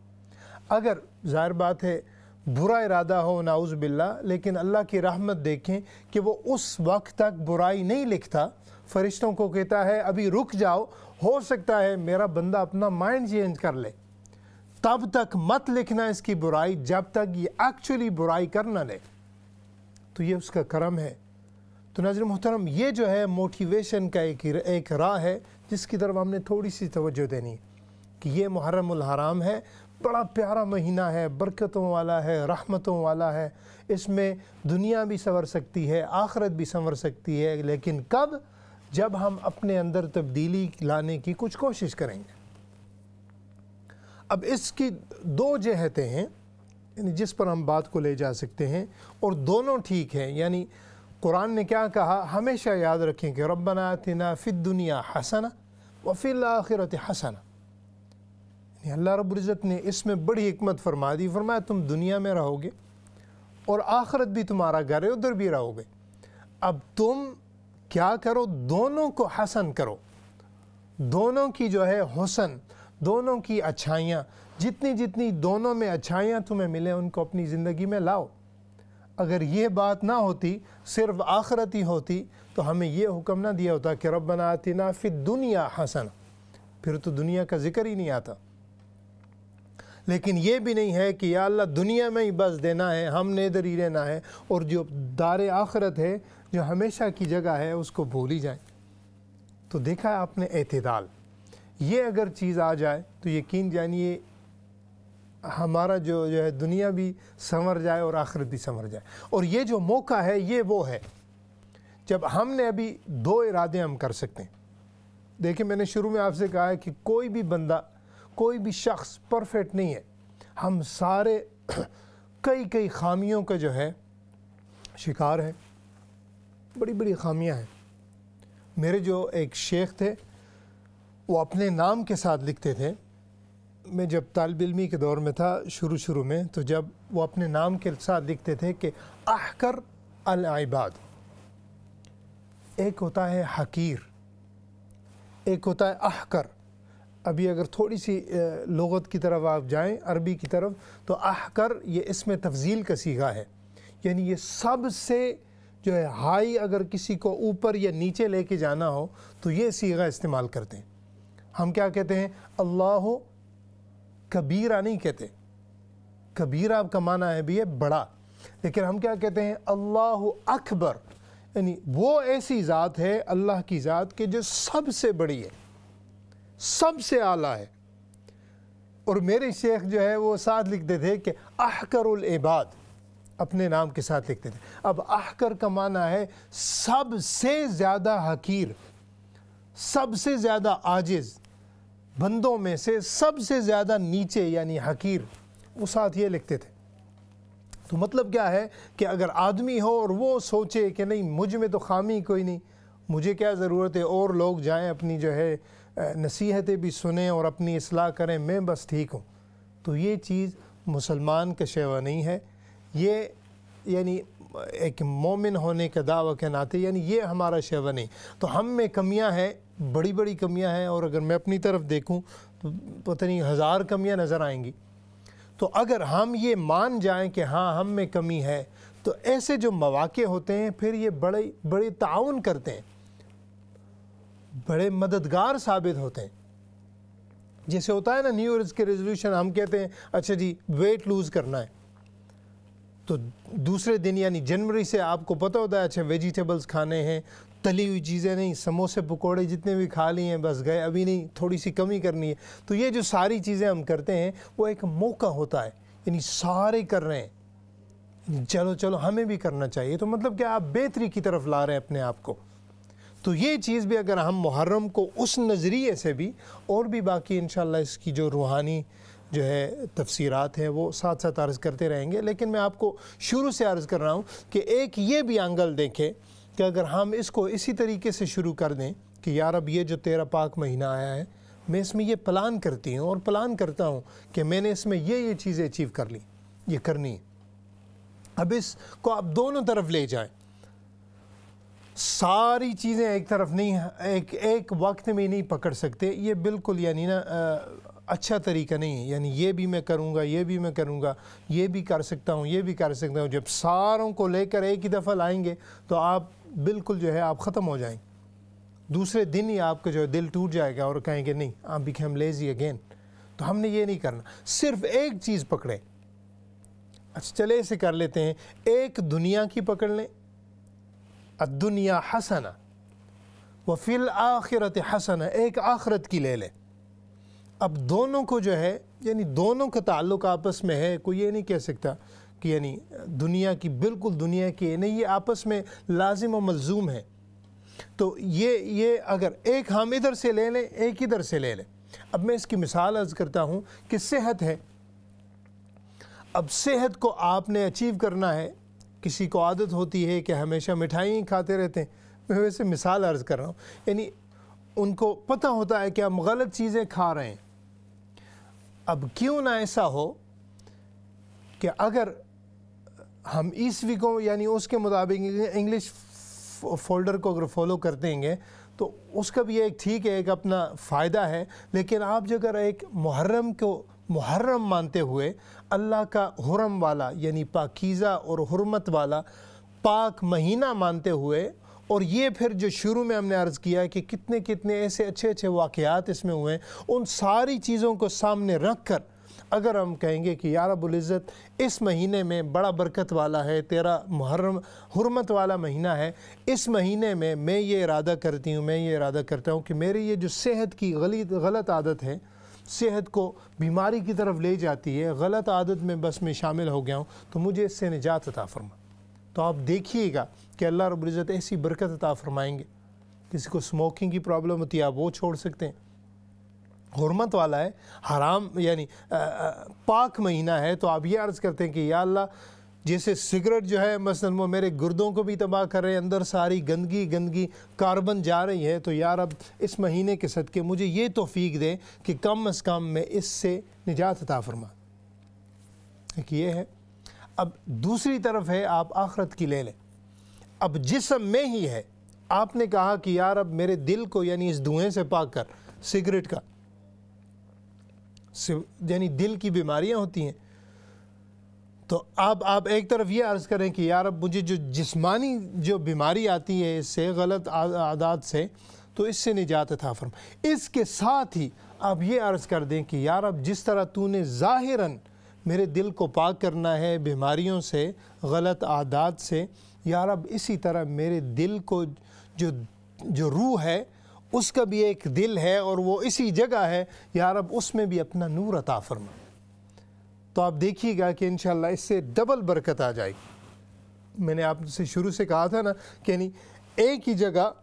अगर ज़ाहिर बात है बुरा इरादा हो नाउज़ बिल्ला लेकिन अल्लाह की रहमत देखें कि वो उस वक्त तक बुराई नहीं लिखता फरिश्तों को कहता है अभी रुक जाओ हो सकता है मेरा बंदा अपना माइंड चेंज कर ले तब तक मत लिखना इसकी बुराई जब तक ये एक्चुअली बुराई कर ना ले तो ये उसका करम है तो नजर मोहतरम ये जो है मोटिवेशन का एक एक राह है जिसकी तरफ हमने थोड़ी सी तवज्जो देनी है कि ये मुहर्रमुल हराम है बड़ा प्यारा महीना है बरकतों वाला है रहमतों वाला है इसमें दुनिया भी संवर सकती है आखरत भी संवर सकती है लेकिन कब जब हम अपने अंदर तब्दीली लाने की कुछ कोशिश करेंगे अब इसकी दो जहतें हैं यानी जिस पर हम बात को ले जा सकते हैं और दोनों ठीक हैं यानी कुरान ने क्या कहा हमेशा याद रखें कि रबना तना फिर दुनिया हसन व फिर आखिरत हसन अल्लाह रब्ज़त ने इसमें बड़ी हमत फरमा दी फरमाया तुम दुनिया में रहोगे और आखरत भी तुम्हारा घर है उधर भी रहोगे अब तुम क्या करो दोनों को हसन करो दोनों की जो है हुसन दोनों की अच्छाइयाँ जितनी जितनी दोनों में अच्छाइयाँ तुम्हें मिले उनको अपनी ज़िंदगी में लाओ अगर ये बात ना होती सिर्फ आखरती होती तो हमें यह हुक्म ना दिया होता कि रब ना फिर दुनिया हसन फिर तो दुनिया का जिक्र ही नहीं आता लेकिन ये भी नहीं है कि या अल्लाह दुनिया में ही बस देना है हमने इधर ही रहना है और जो दार आखरत है जो हमेशा की जगह है उसको भूल ही जाए तो देखा है आपने अतदाल ये अगर चीज़ आ जाए तो यकीन जानिए हमारा जो जो है दुनिया भी संवर जाए और आखिरत भी संवर जाए और ये जो मौका है ये वो है जब हमने अभी दो इरादे हम कर सकते हैं देखिए मैंने शुरू में आपसे कहा है कि कोई भी बंदा कोई भी शख्स परफेक्ट नहीं है हम सारे कई कई खामियों का जो है शिकार है बड़ी बड़ी खामियां हैं मेरे जो एक शेख थे वो अपने नाम के साथ लिखते थे मैं जब तालब इलमी के दौर में था शुरू शुरू में तो जब वो अपने नाम के साथ लिखते थे कि आहकर अलबाद एक होता है हकीर एक होता है आहकर अभी अगर थोड़ी सी लगत की तरफ आप जाएं अरबी की तरफ तो आहकर ये इसमें तफजील का सीगा है यानी ये सबसे जो है हाई अगर किसी को ऊपर या नीचे लेके जाना हो तो ये सीगा इस्तेमाल करते हैं हम क्या कहते हैं अल्लाह कबीरा नहीं कहते कबीरा आपका माना है भी है बड़ा लेकिन हम क्या कहते हैं अल्लाह अकबर यानी वो ऐसी ज़ात है अल्लाह की ज़ात के जो सबसे बड़ी है सबसे आला है और मेरे शेख जो है वो साथ लिखते थे कि अहकरुल इबाद अपने नाम के साथ लिखते थे अब आहकर का माना है सबसे ज़्यादा हकीर सबसे ज़्यादा आजिज बंदों में से सबसे ज़्यादा नीचे यानी हकीर वो साथ ये लिखते थे तो मतलब क्या है कि अगर आदमी हो और वो सोचे कि नहीं मुझ में तो खामी कोई नहीं मुझे क्या ज़रूरत है और लोग जाएं अपनी जो है नसीहतें भी सुने और अपनी असलाह करें मैं बस ठीक हूँ तो ये चीज़ मुसलमान का शेवा नहीं है ये यानी एक मोमिन होने का दावा के नाते यानी ये हमारा शेवा नहीं तो हम में कमियां हैं बड़ी बड़ी कमियां हैं और अगर मैं अपनी तरफ देखूं तो पता नहीं हज़ार कमियां नज़र आएंगी तो अगर हम ये मान जाएं कि हाँ हम में कमी है तो ऐसे जो मौाक़े होते हैं फिर ये बड़े बड़े ताउन करते हैं बड़े मददगार साबित होते हैं जैसे होता है ना न्यू ईयर के रेजोल्यूशन हम कहते हैं अच्छा जी वेट लूज़ करना है तो दूसरे दिन यानी जनवरी से आपको पता होता है अच्छे वेजिटेबल्स खाने हैं तली हुई चीज़ें नहीं समोसे पकोड़े जितने भी खा लिए हैं बस गए अभी नहीं थोड़ी सी कमी करनी है तो ये जो सारी चीज़ें हम करते हैं वो एक मौका होता है यानी सारे कर रहे हैं चलो चलो हमें भी करना चाहिए तो मतलब क्या आप बेहतरी की तरफ ला रहे हैं अपने आप को तो ये चीज़ भी अगर हम मुहर्रम को उस नज़रिए से भी और भी बाकी इन इसकी जो रूहानी जो है तफसीरत हैं वो साथ साथ अर्ज़ करते रहेंगे लेकिन मैं आपको शुरू से अर्ज़ कर रहा हूँ कि एक ये भी एंगल देखें कि अगर हम इसको इसी तरीके से शुरू कर दें कि यार अब ये जो तेरा पाक महीना आया है मैं इसमें ये प्लान करती हूँ और प्लान करता हूँ कि मैंने इसमें ये ये चीज़ें अचीव कर ली ये करनी अब इसको आप दोनों तरफ ले जाएं सारी चीज़ें एक तरफ नहीं एक एक वक्त में नहीं पकड़ सकते ये बिल्कुल यानी ना अच्छा तरीका नहीं है यानी ये भी मैं करूँगा ये भी मैं करूँगा ये भी कर सकता हूँ ये भी कर सकता हूँ जब सारों को लेकर एक ही दफ़ा लाएंगे तो आप बिल्कुल जो है आप ख़त्म हो जाएंगे दूसरे दिन ही आपका जो है दिल टूट जाएगा और कहेंगे नहीं आप भी हम लेजी अगेन तो हमने ये नहीं करना सिर्फ एक चीज़ पकड़े अच्छा चले इसे कर लेते हैं एक दुनिया की पकड़ लें दुनिया हसन व फिल आखिरत हसन एक आखरत की ले लें अब दोनों को जो है यानी दोनों का ताल्लुक आपस में है कोई ये नहीं कह सकता कि यानी दुनिया की बिल्कुल दुनिया की नहीं ये आपस में लाजिम और मलजूम है तो ये ये अगर एक हम इधर से ले लें एक इधर से ले लें अब मैं इसकी मिसाल अर्ज़ करता हूँ कि सेहत है अब सेहत को आपने अचीव करना है किसी को आदत होती है कि हमेशा मिठाई खाते रहते हैं मैं वैसे मिसाल अर्ज़ कर रहा हूँ यानी उनको पता होता है कि हम गलत चीज़ें खा रहे हैं अब क्यों ना ऐसा हो कि अगर हम इस को यानी उसके मुताबिक इंग्लिश फोल्डर को अगर फॉलो कर देंगे तो उसका भी एक ठीक है एक अपना फ़ायदा है लेकिन आप जो अगर एक मुहर्रम को मुहर्रम मानते हुए अल्लाह का हरम वाला यानी पाकीज़ा और हरमत वाला पाक महीना मानते हुए और ये फिर जो शुरू में हमने अर्ज़ किया कि कितने कितने ऐसे अच्छे अच्छे वाक़ात इसमें हुए उन सारी चीज़ों को सामने रख कर अगर हम कहेंगे कि यार रबुल्ज़त इस महीने में बड़ा बरकत वाला है तेरा मुहर्रम हरमत वाला महीना है इस महीने में मैं ये इरादा करती हूँ मैं ये इरादा करता हूँ कि मेरी ये जो सेहत की गली गलत आदत है सेहत को बीमारी की तरफ ले जाती है गलत आदत में बस में शामिल हो गया हूँ तो मुझे इससे निजात अता फरमा तो आप देखिएगा कि अल्लाह रबुल्ज़त ऐसी बरकत अता फरमाएंगे किसी को स्मोकिंग की प्रॉब्लम होती है आप वो छोड़ सकते हैं हरमत वाला है हराम यानी पाक महीना है तो आप ये अर्ज़ करते हैं कि या अल्लाह जैसे सिगरेट जो है मसलन वो मेरे गुर्दों को भी तबाह कर रहे हैं अंदर सारी गंदगी गंदगी कार्बन जा रही है तो यार अब इस महीने के सद के मुझे ये तोफ़ी दें कि कम अज़ कम मैं इससे निजात अता फरमा एक ये है अब दूसरी तरफ है आप आखरत की ले लें अब जिसम में ही है आपने कहा कि यार अब मेरे दिल को यानी इस धुएं से पाक कर सिगरेट का यानी दिल की बीमारियां होती हैं तो अब आप एक तरफ ये अर्ज़ करें कि यार अब मुझे जो जिस्मानी जो बीमारी आती है इससे गलत आदत से तो इससे निजात था फर्म इसके साथ ही आप ये अर्ज़ कर दें कि यार अब जिस तरह तूने ज़ाहिरन मेरे दिल को पाक करना है बीमारियों से गलत आदत से यार अब इसी तरह मेरे दिल को जो जो रूह है उसका भी एक दिल है और वो इसी जगह है यार अब उसमें भी अपना नूर अता फरमा तो आप देखिएगा कि इन इससे डबल बरकत आ जाएगी मैंने आपसे शुरू से कहा था ना कि नहीं एक ही जगह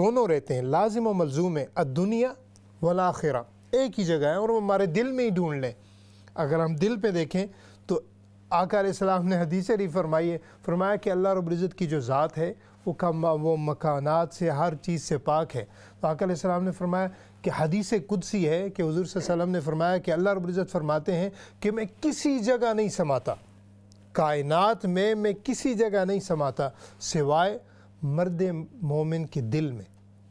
दोनों रहते हैं लाजिम व मलजूम है अदुनिया वलाखिरा एक ही जगह है और वो हमारे दिल में ही ढूंढ लें अगर हम दिल पे देखें आकर इस्लाम ने हदीस शरीफ फरमाई है फरमाया कि अल्लाह रब्ज़त की जो ज़ात है वो कम वो मकानात से हर चीज़ से पाक है तो आकर इस्लाम ने फरमाया कि हदीस कुदसी है कि हजूर सल्लम ने फरमाया कि अल्लाह रब्ज़त फरमाते हैं कि मैं किसी जगह नहीं समाता कायनात में मैं किसी जगह नहीं समाता सिवाय मर्द मोमिन के दिल में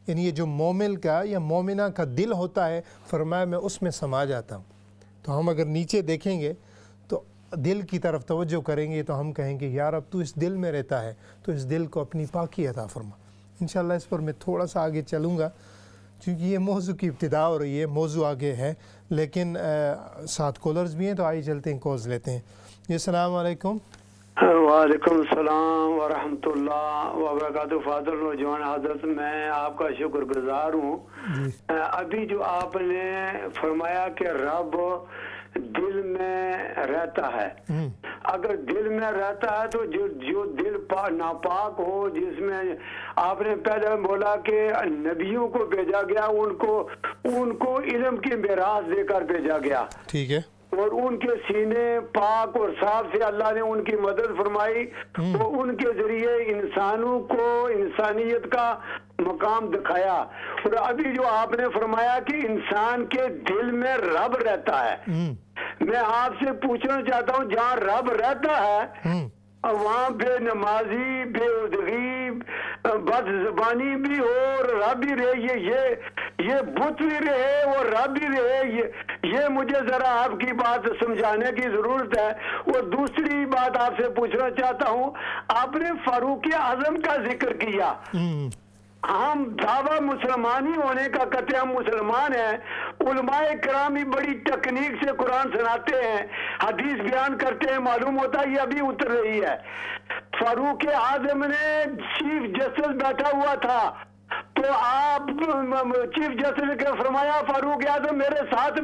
यानी ये जो मोमिन का या मोमिना का दिल होता है फरमाया मैं उसमें समा जाता हूँ तो हम अगर नीचे देखेंगे दिल की तरफ तोज्जो करेंगे तो हम कहेंगे यार अब तू इस दिल में रहता है तो इस दिल को अपनी पाकि अदा फरमा इन इस पर मैं थोड़ा सा आगे चलूँगा क्योंकि ये मौजू की इब्तदा हो रही है मौजू आगे है लेकिन आ, साथ कॉलर्स भी हैं तो आइए चलते हैं कॉल्स लेते हैं जी सलाम वालेकुम सलाम वरहमतुल्ला वबरकत फादर नौजवान हजरत मैं आपका शुक्रगुजार हूँ अभी जो आपने फरमाया कि रब दिल में रहता है हम्म। अगर दिल में रहता है तो जो जो दिल पा, नापाक हो जिसमें आपने पहले बोला कि नबियों को भेजा गया उनको उनको इलम की मेराज देकर भेजा गया ठीक है और उनके सीने पाक और साफ से अल्लाह ने उनकी मदद फरमाई हम्म। तो उनके जरिए इंसानों को इंसानियत का मकाम दिखाया और अभी जो आपने फरमाया कि इंसान के दिल में रब रहता है हम्म। मैं आपसे पूछना चाहता हूँ जहाँ रब रहता है हम्म। अवाम बेनमाजी बेउदगी बद जबानी भी हो और राबी रहे ये ये ये बुत भी रहे और राबी रहे ये ये मुझे ज़रा आपकी बात समझाने की ज़रूरत है वो दूसरी बात आपसे पूछना चाहता हूँ आपने फारूक आजम का जिक्र किया हम्म। हम दावा मुसलमान ही होने का कहते हम मुसलमान हैं उलमाए कराम भी बड़ी तकनीक से कुरान सुनाते हैं हदीस बयान करते हैं मालूम होता है ये अभी उतर रही है फारूक आजम ने चीफ जस्टिस बैठा हुआ था तो आप चीफ जस्टिस के फरमाया फारूक आजम मेरे साथ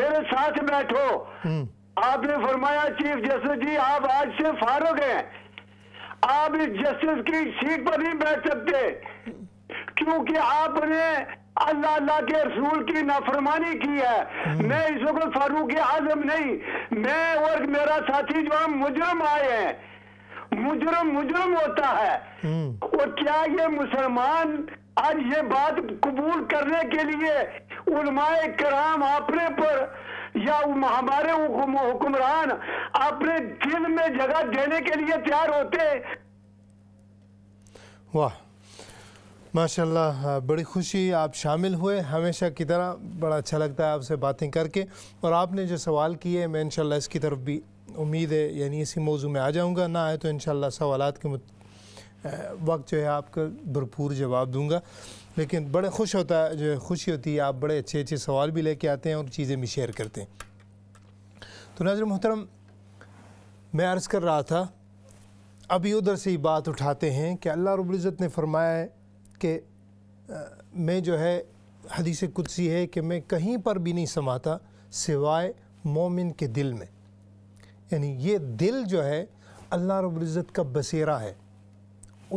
मेरे साथ बैठो हम्म। आपने फरमाया चीफ जस्टिस जी आप आज से फारूक हैं आप इस जस्टिस की सीट पर नहीं बैठ सकते क्योंकि आपने अल्लाह अल्लाह के रसूल की नाफरमानी की है हम्म। मैं इस वक्त फारूक आजम नहीं मैं और मेरा साथी जो हम मुजरम आए हैं मुजरम मुजरम होता है हम्म। और क्या ये मुसलमान आज ये बात कबूल करने के लिए उलमाए कराम अपने पर या हमारे हुक्मरान अपने दिल में जगह देने के लिए तैयार होते वाह माशाल्लाह हाँ, बड़ी खुशी आप शामिल हुए हमेशा की तरह बड़ा अच्छा लगता है आपसे बातें करके और आपने जो सवाल किए मैं इनशाला इसकी तरफ भी उम्मीद है यानी इसी मौजू में आ जाऊँगा ना आए तो शाला सवाल के वक्त जो है आपका भरपूर जवाब दूँगा लेकिन बड़े खुश होता है जो खुशी होती है आप बड़े अच्छे अच्छे सवाल भी लेके आते हैं और चीज़ें भी शेयर करते हैं तो नाजर मोहतरम मैं अर्ज़ कर रहा था अभी उधर से ही बात उठाते हैं कि अल्लाह रबुल्ज़त ने फरमाया कि मैं जो है हदीस कुदसी है कि मैं कहीं पर भी नहीं समाता सिवाय मोमिन के दिल में यानी ये दिल जो है अल्लाह रब्ज़त का बसेरा है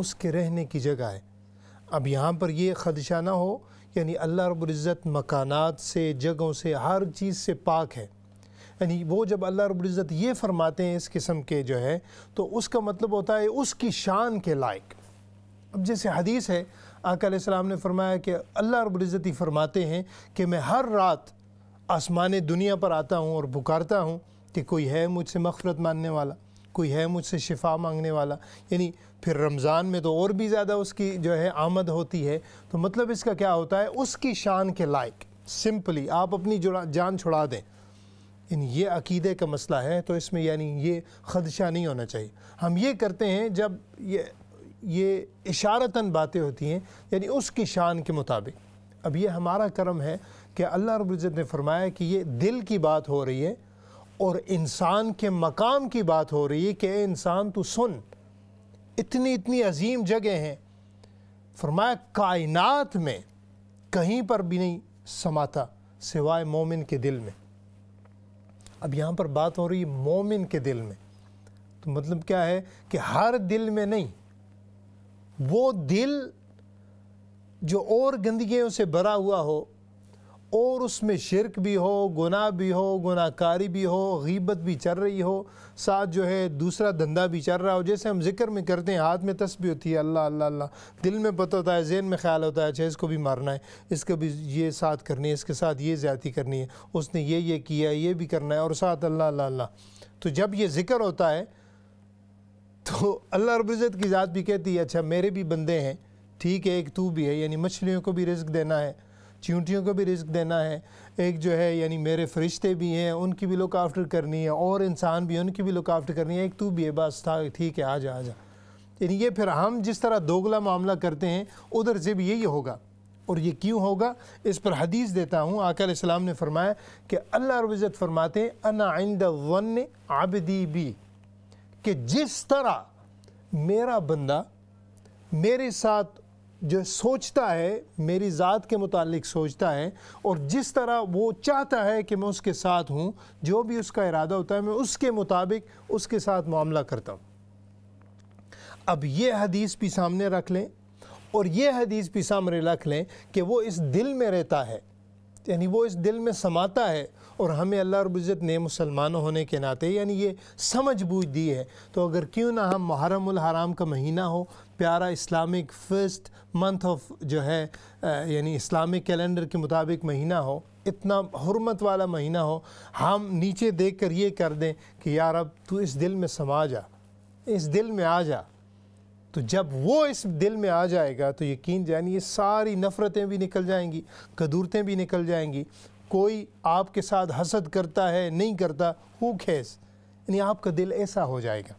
उसके रहने की जगह है अब यहाँ पर ये खदशा ना हो यानी अल्लाह रब्ज़त मकानात से जगहों से हर चीज़ से पाक है यानी वो जब अल्लाह रब्ज़त ये फरमाते हैं इस किस्म के जो है तो उसका मतलब होता है उसकी शान के लायक अब जैसे हदीस है आकाम ने फरमाया कि अल्लाह ही फरमाते हैं कि मैं हर रात आसमान दुनिया पर आता हूँ और पुकारता हूँ कि कोई है मुझसे मफ़रत मानने वाला कोई है मुझसे शिफा मांगने वाला यानी फिर रमज़ान में तो और भी ज़्यादा उसकी जो है आमद होती है तो मतलब इसका क्या होता है उसकी शान के लायक सिंपली आप अपनी जुड़ा जान छुड़ा दें इन ये अकीदे का मसला है तो इसमें यानी ये खदशा नहीं होना चाहिए हम ये करते हैं जब ये ये इशारता बातें होती हैं यानी उसकी शान के मुताबिक अब ये हमारा करम है कि अल्लाह रबुल्ज़त ने फरमाया कि ये दिल की बात हो रही है और इंसान के मकाम की बात हो रही है कि इंसान तो सुन इतनी इतनी अजीम जगह हैं फरमाया कायनात में कहीं पर भी नहीं समाता सिवाय मोमिन के दिल में अब यहाँ पर बात हो रही है मोमिन के दिल में तो मतलब क्या है कि हर दिल में नहीं वो दिल जो और गंदगियों से भरा हुआ हो और उसमें शिरक भी हो गुनाह भी हो गुनाकारी भी हो गीबत भी चल रही हो साथ जो है दूसरा धंधा भी चल रहा हो जैसे हम जिक्र में करते हैं हाथ में तस्वीर होती है अल्लाह अल्लाह अल्लाह दिल में पता होता है जहन में ख्याल होता है अच्छा इसको भी मारना है इसको भी ये साथ करनी है इसके साथ ये ज़्यादा करनी है उसने ये ये किया ये भी करना है और साथ अल्लाह अल्लाह अल्लाह तो जब ये जिक्र होता है तो अल्लाह रबुज़त की ज़ात भी कहती है अच्छा मेरे भी बंदे हैं ठीक है एक तू भी है यानी मछलियों को भी रिस्क देना है चींटियों को भी रिस्क देना है एक जो है यानी मेरे फरिश्ते भी हैं उनकी भी लुक आफ्टर करनी है और इंसान भी उनकी भी लुक आफ्टर करनी है एक तू भी है बस था ठीक है आ जा आ जा यानी ये फिर हम जिस तरह दोगला मामला करते हैं उधर से भी यही होगा और ये क्यों होगा इस पर हदीस देता हूँ आकर इस्लाम ने फरमाया कि अल्लाह रबुज़त फरमाते हैं अना आइंद वन आबदी बी कि जिस तरह मेरा बंदा मेरे साथ जो सोचता है मेरी ज़ात के मुतालिक सोचता है और जिस तरह वो चाहता है कि मैं उसके साथ हूँ जो भी उसका इरादा होता है मैं उसके मुताबिक उसके साथ मामला करता हूँ अब ये हदीस भी सामने रख लें और ये हदीस भी सामने रख लें कि वो इस दिल में रहता है यानी वो इस दिल में समाता है और हमें अल्लाह रब्ज़त ने मुसलमानों होने के नाते यानी ये समझ बूझ दी है तो अगर क्यों ना हम मुहरम हराम का महीना हो प्यारा इस्लामिक फर्स्ट मंथ ऑफ जो है यानी इस्लामिक कैलेंडर के मुताबिक महीना हो इतना हरमत वाला महीना हो हम नीचे देख कर ये कर दें कि यार अब तू इस दिल में समा जा इस दिल में आ जा तो जब वो इस दिल में आ जाएगा तो यकीन जानिए सारी नफ़रतें भी निकल जाएंगी कदूरतें भी निकल जाएंगी कोई आपके साथ हसद करता है नहीं करता हु खेस यानी आपका दिल ऐसा हो जाएगा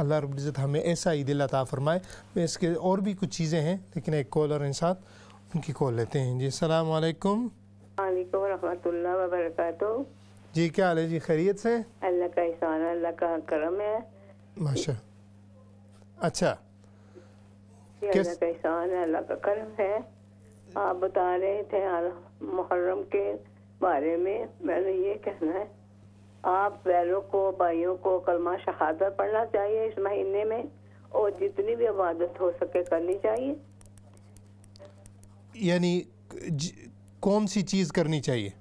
अल्लाह रब्ज़त हमें ऐसा ही दिल अता फ़रमाए मैं इसके और भी कुछ चीज़ें हैं लेकिन एक कॉलर इन साथ उनकी कॉल लेते हैं जी सलाम वालेकुम जी क्या हाल है जी खैरियत से अल्लाह का एहसान अल्लाह का करम है माशा अच्छा अल्लाह का एहसान है अल्लाह का करम है आप बता रहे थे मुहर्रम के बारे में मैंने ये कहना है आप पैरों को भाइयों को कलमा शहादत पढ़ना चाहिए इस महीने में और जितनी भी इबादत हो सके करनी चाहिए यानी कौन सी चीज करनी चाहिए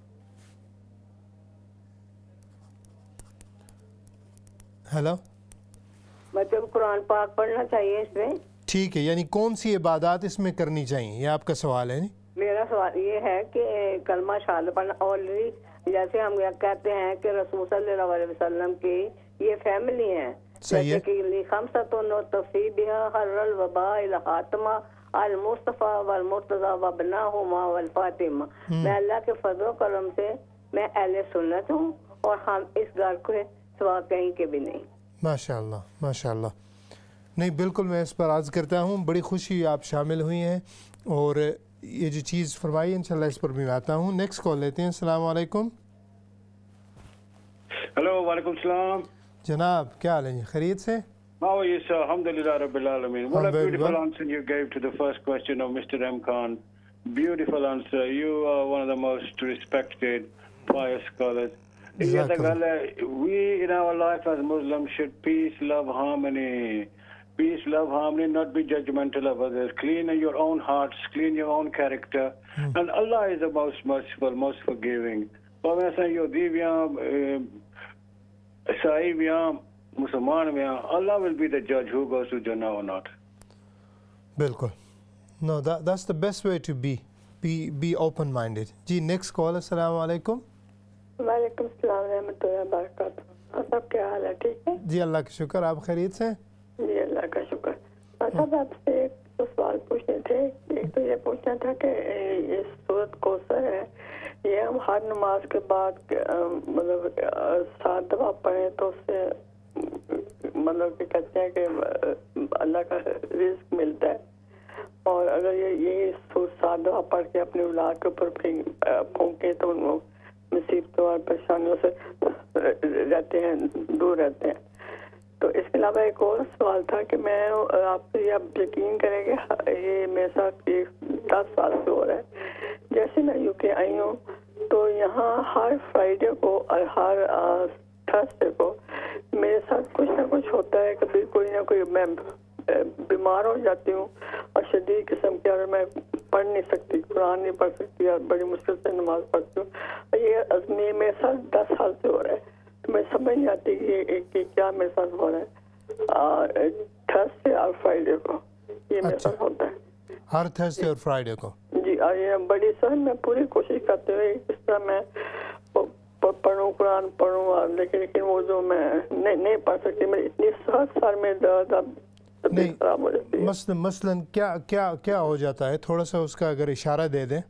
हेलो मतलब कुरान पाक पढ़ना चाहिए इसमें ठीक है यानी कौन सी इबादत इसमें करनी चाहिए ये आपका सवाल है नहीं मेरा सवाल ये है कि कलमा शालपन ऑलरेडी जैसे हम कहते हैं कि रसूल सल्लल्लाहु अलैहि वसल्लम की ये फैमिली है फातिमा हम्म। मैं अल्लाह के फजल करम से मैं अहल सुन्नत हूँ और हम इस घर को सवा कहीं के भी नहीं माशाल्लाह माशाल्लाह नहीं बिल्कुल मैं इस पर आज करता हूँ बड़ी खुशी आप शामिल हुई हैं और ये जो चीज़ फरमाई इंशाल्लाह इस पर भी आता हूँ नेक्स्ट कॉल लेते हैं सलाम वालेकुम हेलो वालेकुम सलाम जनाब क्या हाल है खरीद से Now is Alhamdulillah Rabbil Alameen. What a beautiful answer you gave to the first question of Mr. M. Khan. Beautiful answer. You are one of the most respected pious scholars. Exactly. We in our life as Muslims should peace, love, harmony. Peace, love, harmony, not be judgmental of others. Clean your own hearts, clean your own character. Mm. And Allah is the most merciful, most forgiving. ਭਾਵੇਂ ਅਸਾਂ ਯਹੂਦੀ ਵੀ ਆ ਇਸਾਈ ਵੀ ਆ ਮੁਸਲਮਾਨ ਵੀ ਆ ਅੱਲਾ ਵਿਲ ਬੀ ਦ ਜੱਜ ਹੂ ਗੋਸ ਟੂ ਜਨਾ or not that that's the best way to be be be open minded Ji, next call अस्सलाम वालेकुम वालेकुम सलाम रहमतुल्लाह बरकातहू सब क्या हाल है ठीक है जी अल्लाह का शुक्र आप खैरियत से हैं जी अल्लाह का शुक्र साहब अच्छा आपसे एक तो सवाल पूछने थे एक तो ये पूछना था कि ये सूरत कोसर है ये हम हर नमाज के बाद मतलब सात दफा पढ़े तो उससे मतलब कि कहते हैं कि अल्लाह का रिस्क मिलता है और अगर ये यही सात दफा पढ़ के अपने औलाद के ऊपर फूके तो उन मुसीबतों और परेशानियों से रहते हैं दूर रहते हैं तो इसके अलावा एक और सवाल था कि मैं आप ये आप यकीन करेंगे हाँ, ये मेरे साथ एक दस साल से हो रहा है जैसे मैं यूके आई हूँ तो यहाँ हर फ्राइडे को और हर थर्सडे को मेरे साथ कुछ ना कुछ होता है कभी कोई ना कोई मैं बीमार हो जाती हूँ और शदीद किस्म के और मैं पढ़ नहीं सकती कुरान नहीं पढ़ सकती और बड़ी मुश्किल से नमाज पढ़ती हूँ ये मेरे साथ दस साल से हो रहा है तो मैं समझ नहीं आती कि, कि क्या मेरे साथ हो रहा है थर्सडे और फ्राइडे को ये मेरे अच्छा। साथ होता है हर थर्सडे और फ्राइडे को जी और ये बड़ी सर मैं पूरी कोशिश करते हुए इस तरह मैं पढ़ूँ कुरान पढ़ूँ और लेकिन लेकिन वो जो मैं नहीं नहीं पढ़ सकती मेरी इतनी सर सर में दर्द अब नहीं मसलन मसलन क्या क्या क्या हो जाता है थोड़ा सा उसका अगर इशारा दे दें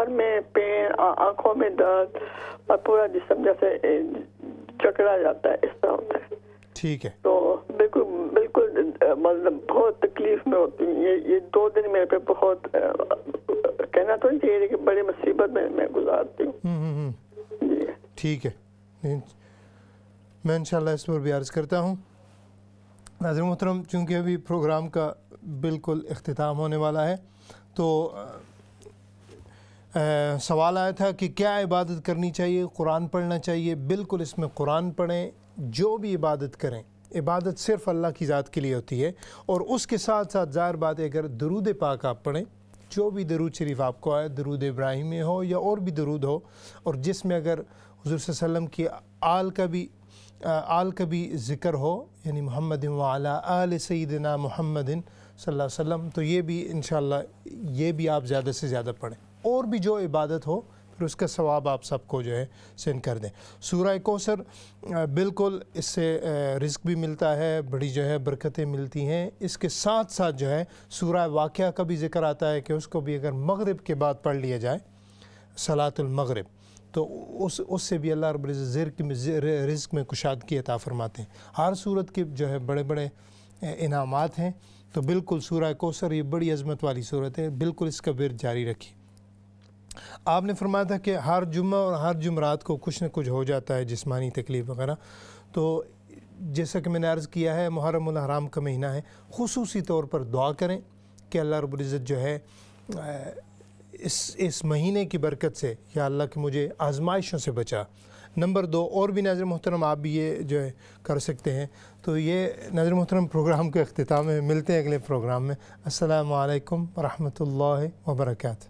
सर में पेन आंखों में दर्द और पूरा जिसम जैसे चकरा जाता है इस तरह होता है ठीक है तो बिल्कुल बिल्कुल मतलब बहुत तकलीफ में होती हूँ ये ये दो दिन मेरे पे बहुत कहना तो नहीं चाहिए कि बड़ी मुसीबत में मैं गुजारती हूँ हम्म, हम्म, हम्म। ठीक है मैं इंशाल्लाह इस पर भी अर्ज़ करता हूँ नाजर मोहतरम चूँकि अभी प्रोग्राम का बिल्कुल अख्ताम होने वाला है तो सवाल आया था कि क्या इबादत करनी चाहिए कुरान पढ़ना चाहिए बिल्कुल इसमें कुरान पढ़ें जो भी इबादत करें इबादत सिर्फ अल्लाह की ज़ात के लिए होती है और उसके साथ साथ ज़ाहिर बात अगर दरूद पाक आप पढ़ें जो भी दरूद शरीफ आपको आए दरूद इब्राहिमी हो या और भी दरूद हो और जिसमें अगर हजूर वसम की आल का भी आल का भी ज़िक्र हो यानी मोहम्मद वाला आल सईदना मोहम्मदिन सल्लल्लाहु अलैहि वसल्लम तो ये भी इन ये भी आप ज़्यादा से ज़्यादा पढ़ें और भी जो इबादत हो फिर उसका सवाब आप सबको जो है सेंड कर दें सूर्य कोसर बिल्कुल इससे रिस्क भी मिलता है बड़ी जो है बरकतें मिलती हैं इसके साथ साथ जो है सूर्य वाक़ का भी जिक्र आता है कि उसको भी अगर मगरब के बाद पढ़ लिया जाए सलातुलमगरब तो उस उससे भी अल्लाह रब रिस्क में कुशादगी अता फरमाते हैं हर सूरत के जो है बड़े बड़े इनामात हैं तो बिल्कुल सूर्य कोसर ये बड़ी अजमत वाली सूरत है बिल्कुल इसका विर जारी रखी आपने फरमाया था कि हर जुम्मा और हर जुमरात को कुछ ना कुछ हो जाता है जिसमानी तकलीफ़ वगैरह तो जैसा कि मैंने अर्ज़ किया है मुहर्रम हराम का महीना है खसूसी तौर पर दुआ करें कि अल्लाह रब्ज़त जो है इस इस महीने की बरकत से या अल्लाह के मुझे आजमाइशों से बचा नंबर दो और भी नजर मोहतरम आप भी ये जो है कर सकते हैं तो ये नजर मोहतरम प्रोग्राम के अख्ताम में मिलते हैं अगले प्रोग्राम में असलकम वरहमल वर्का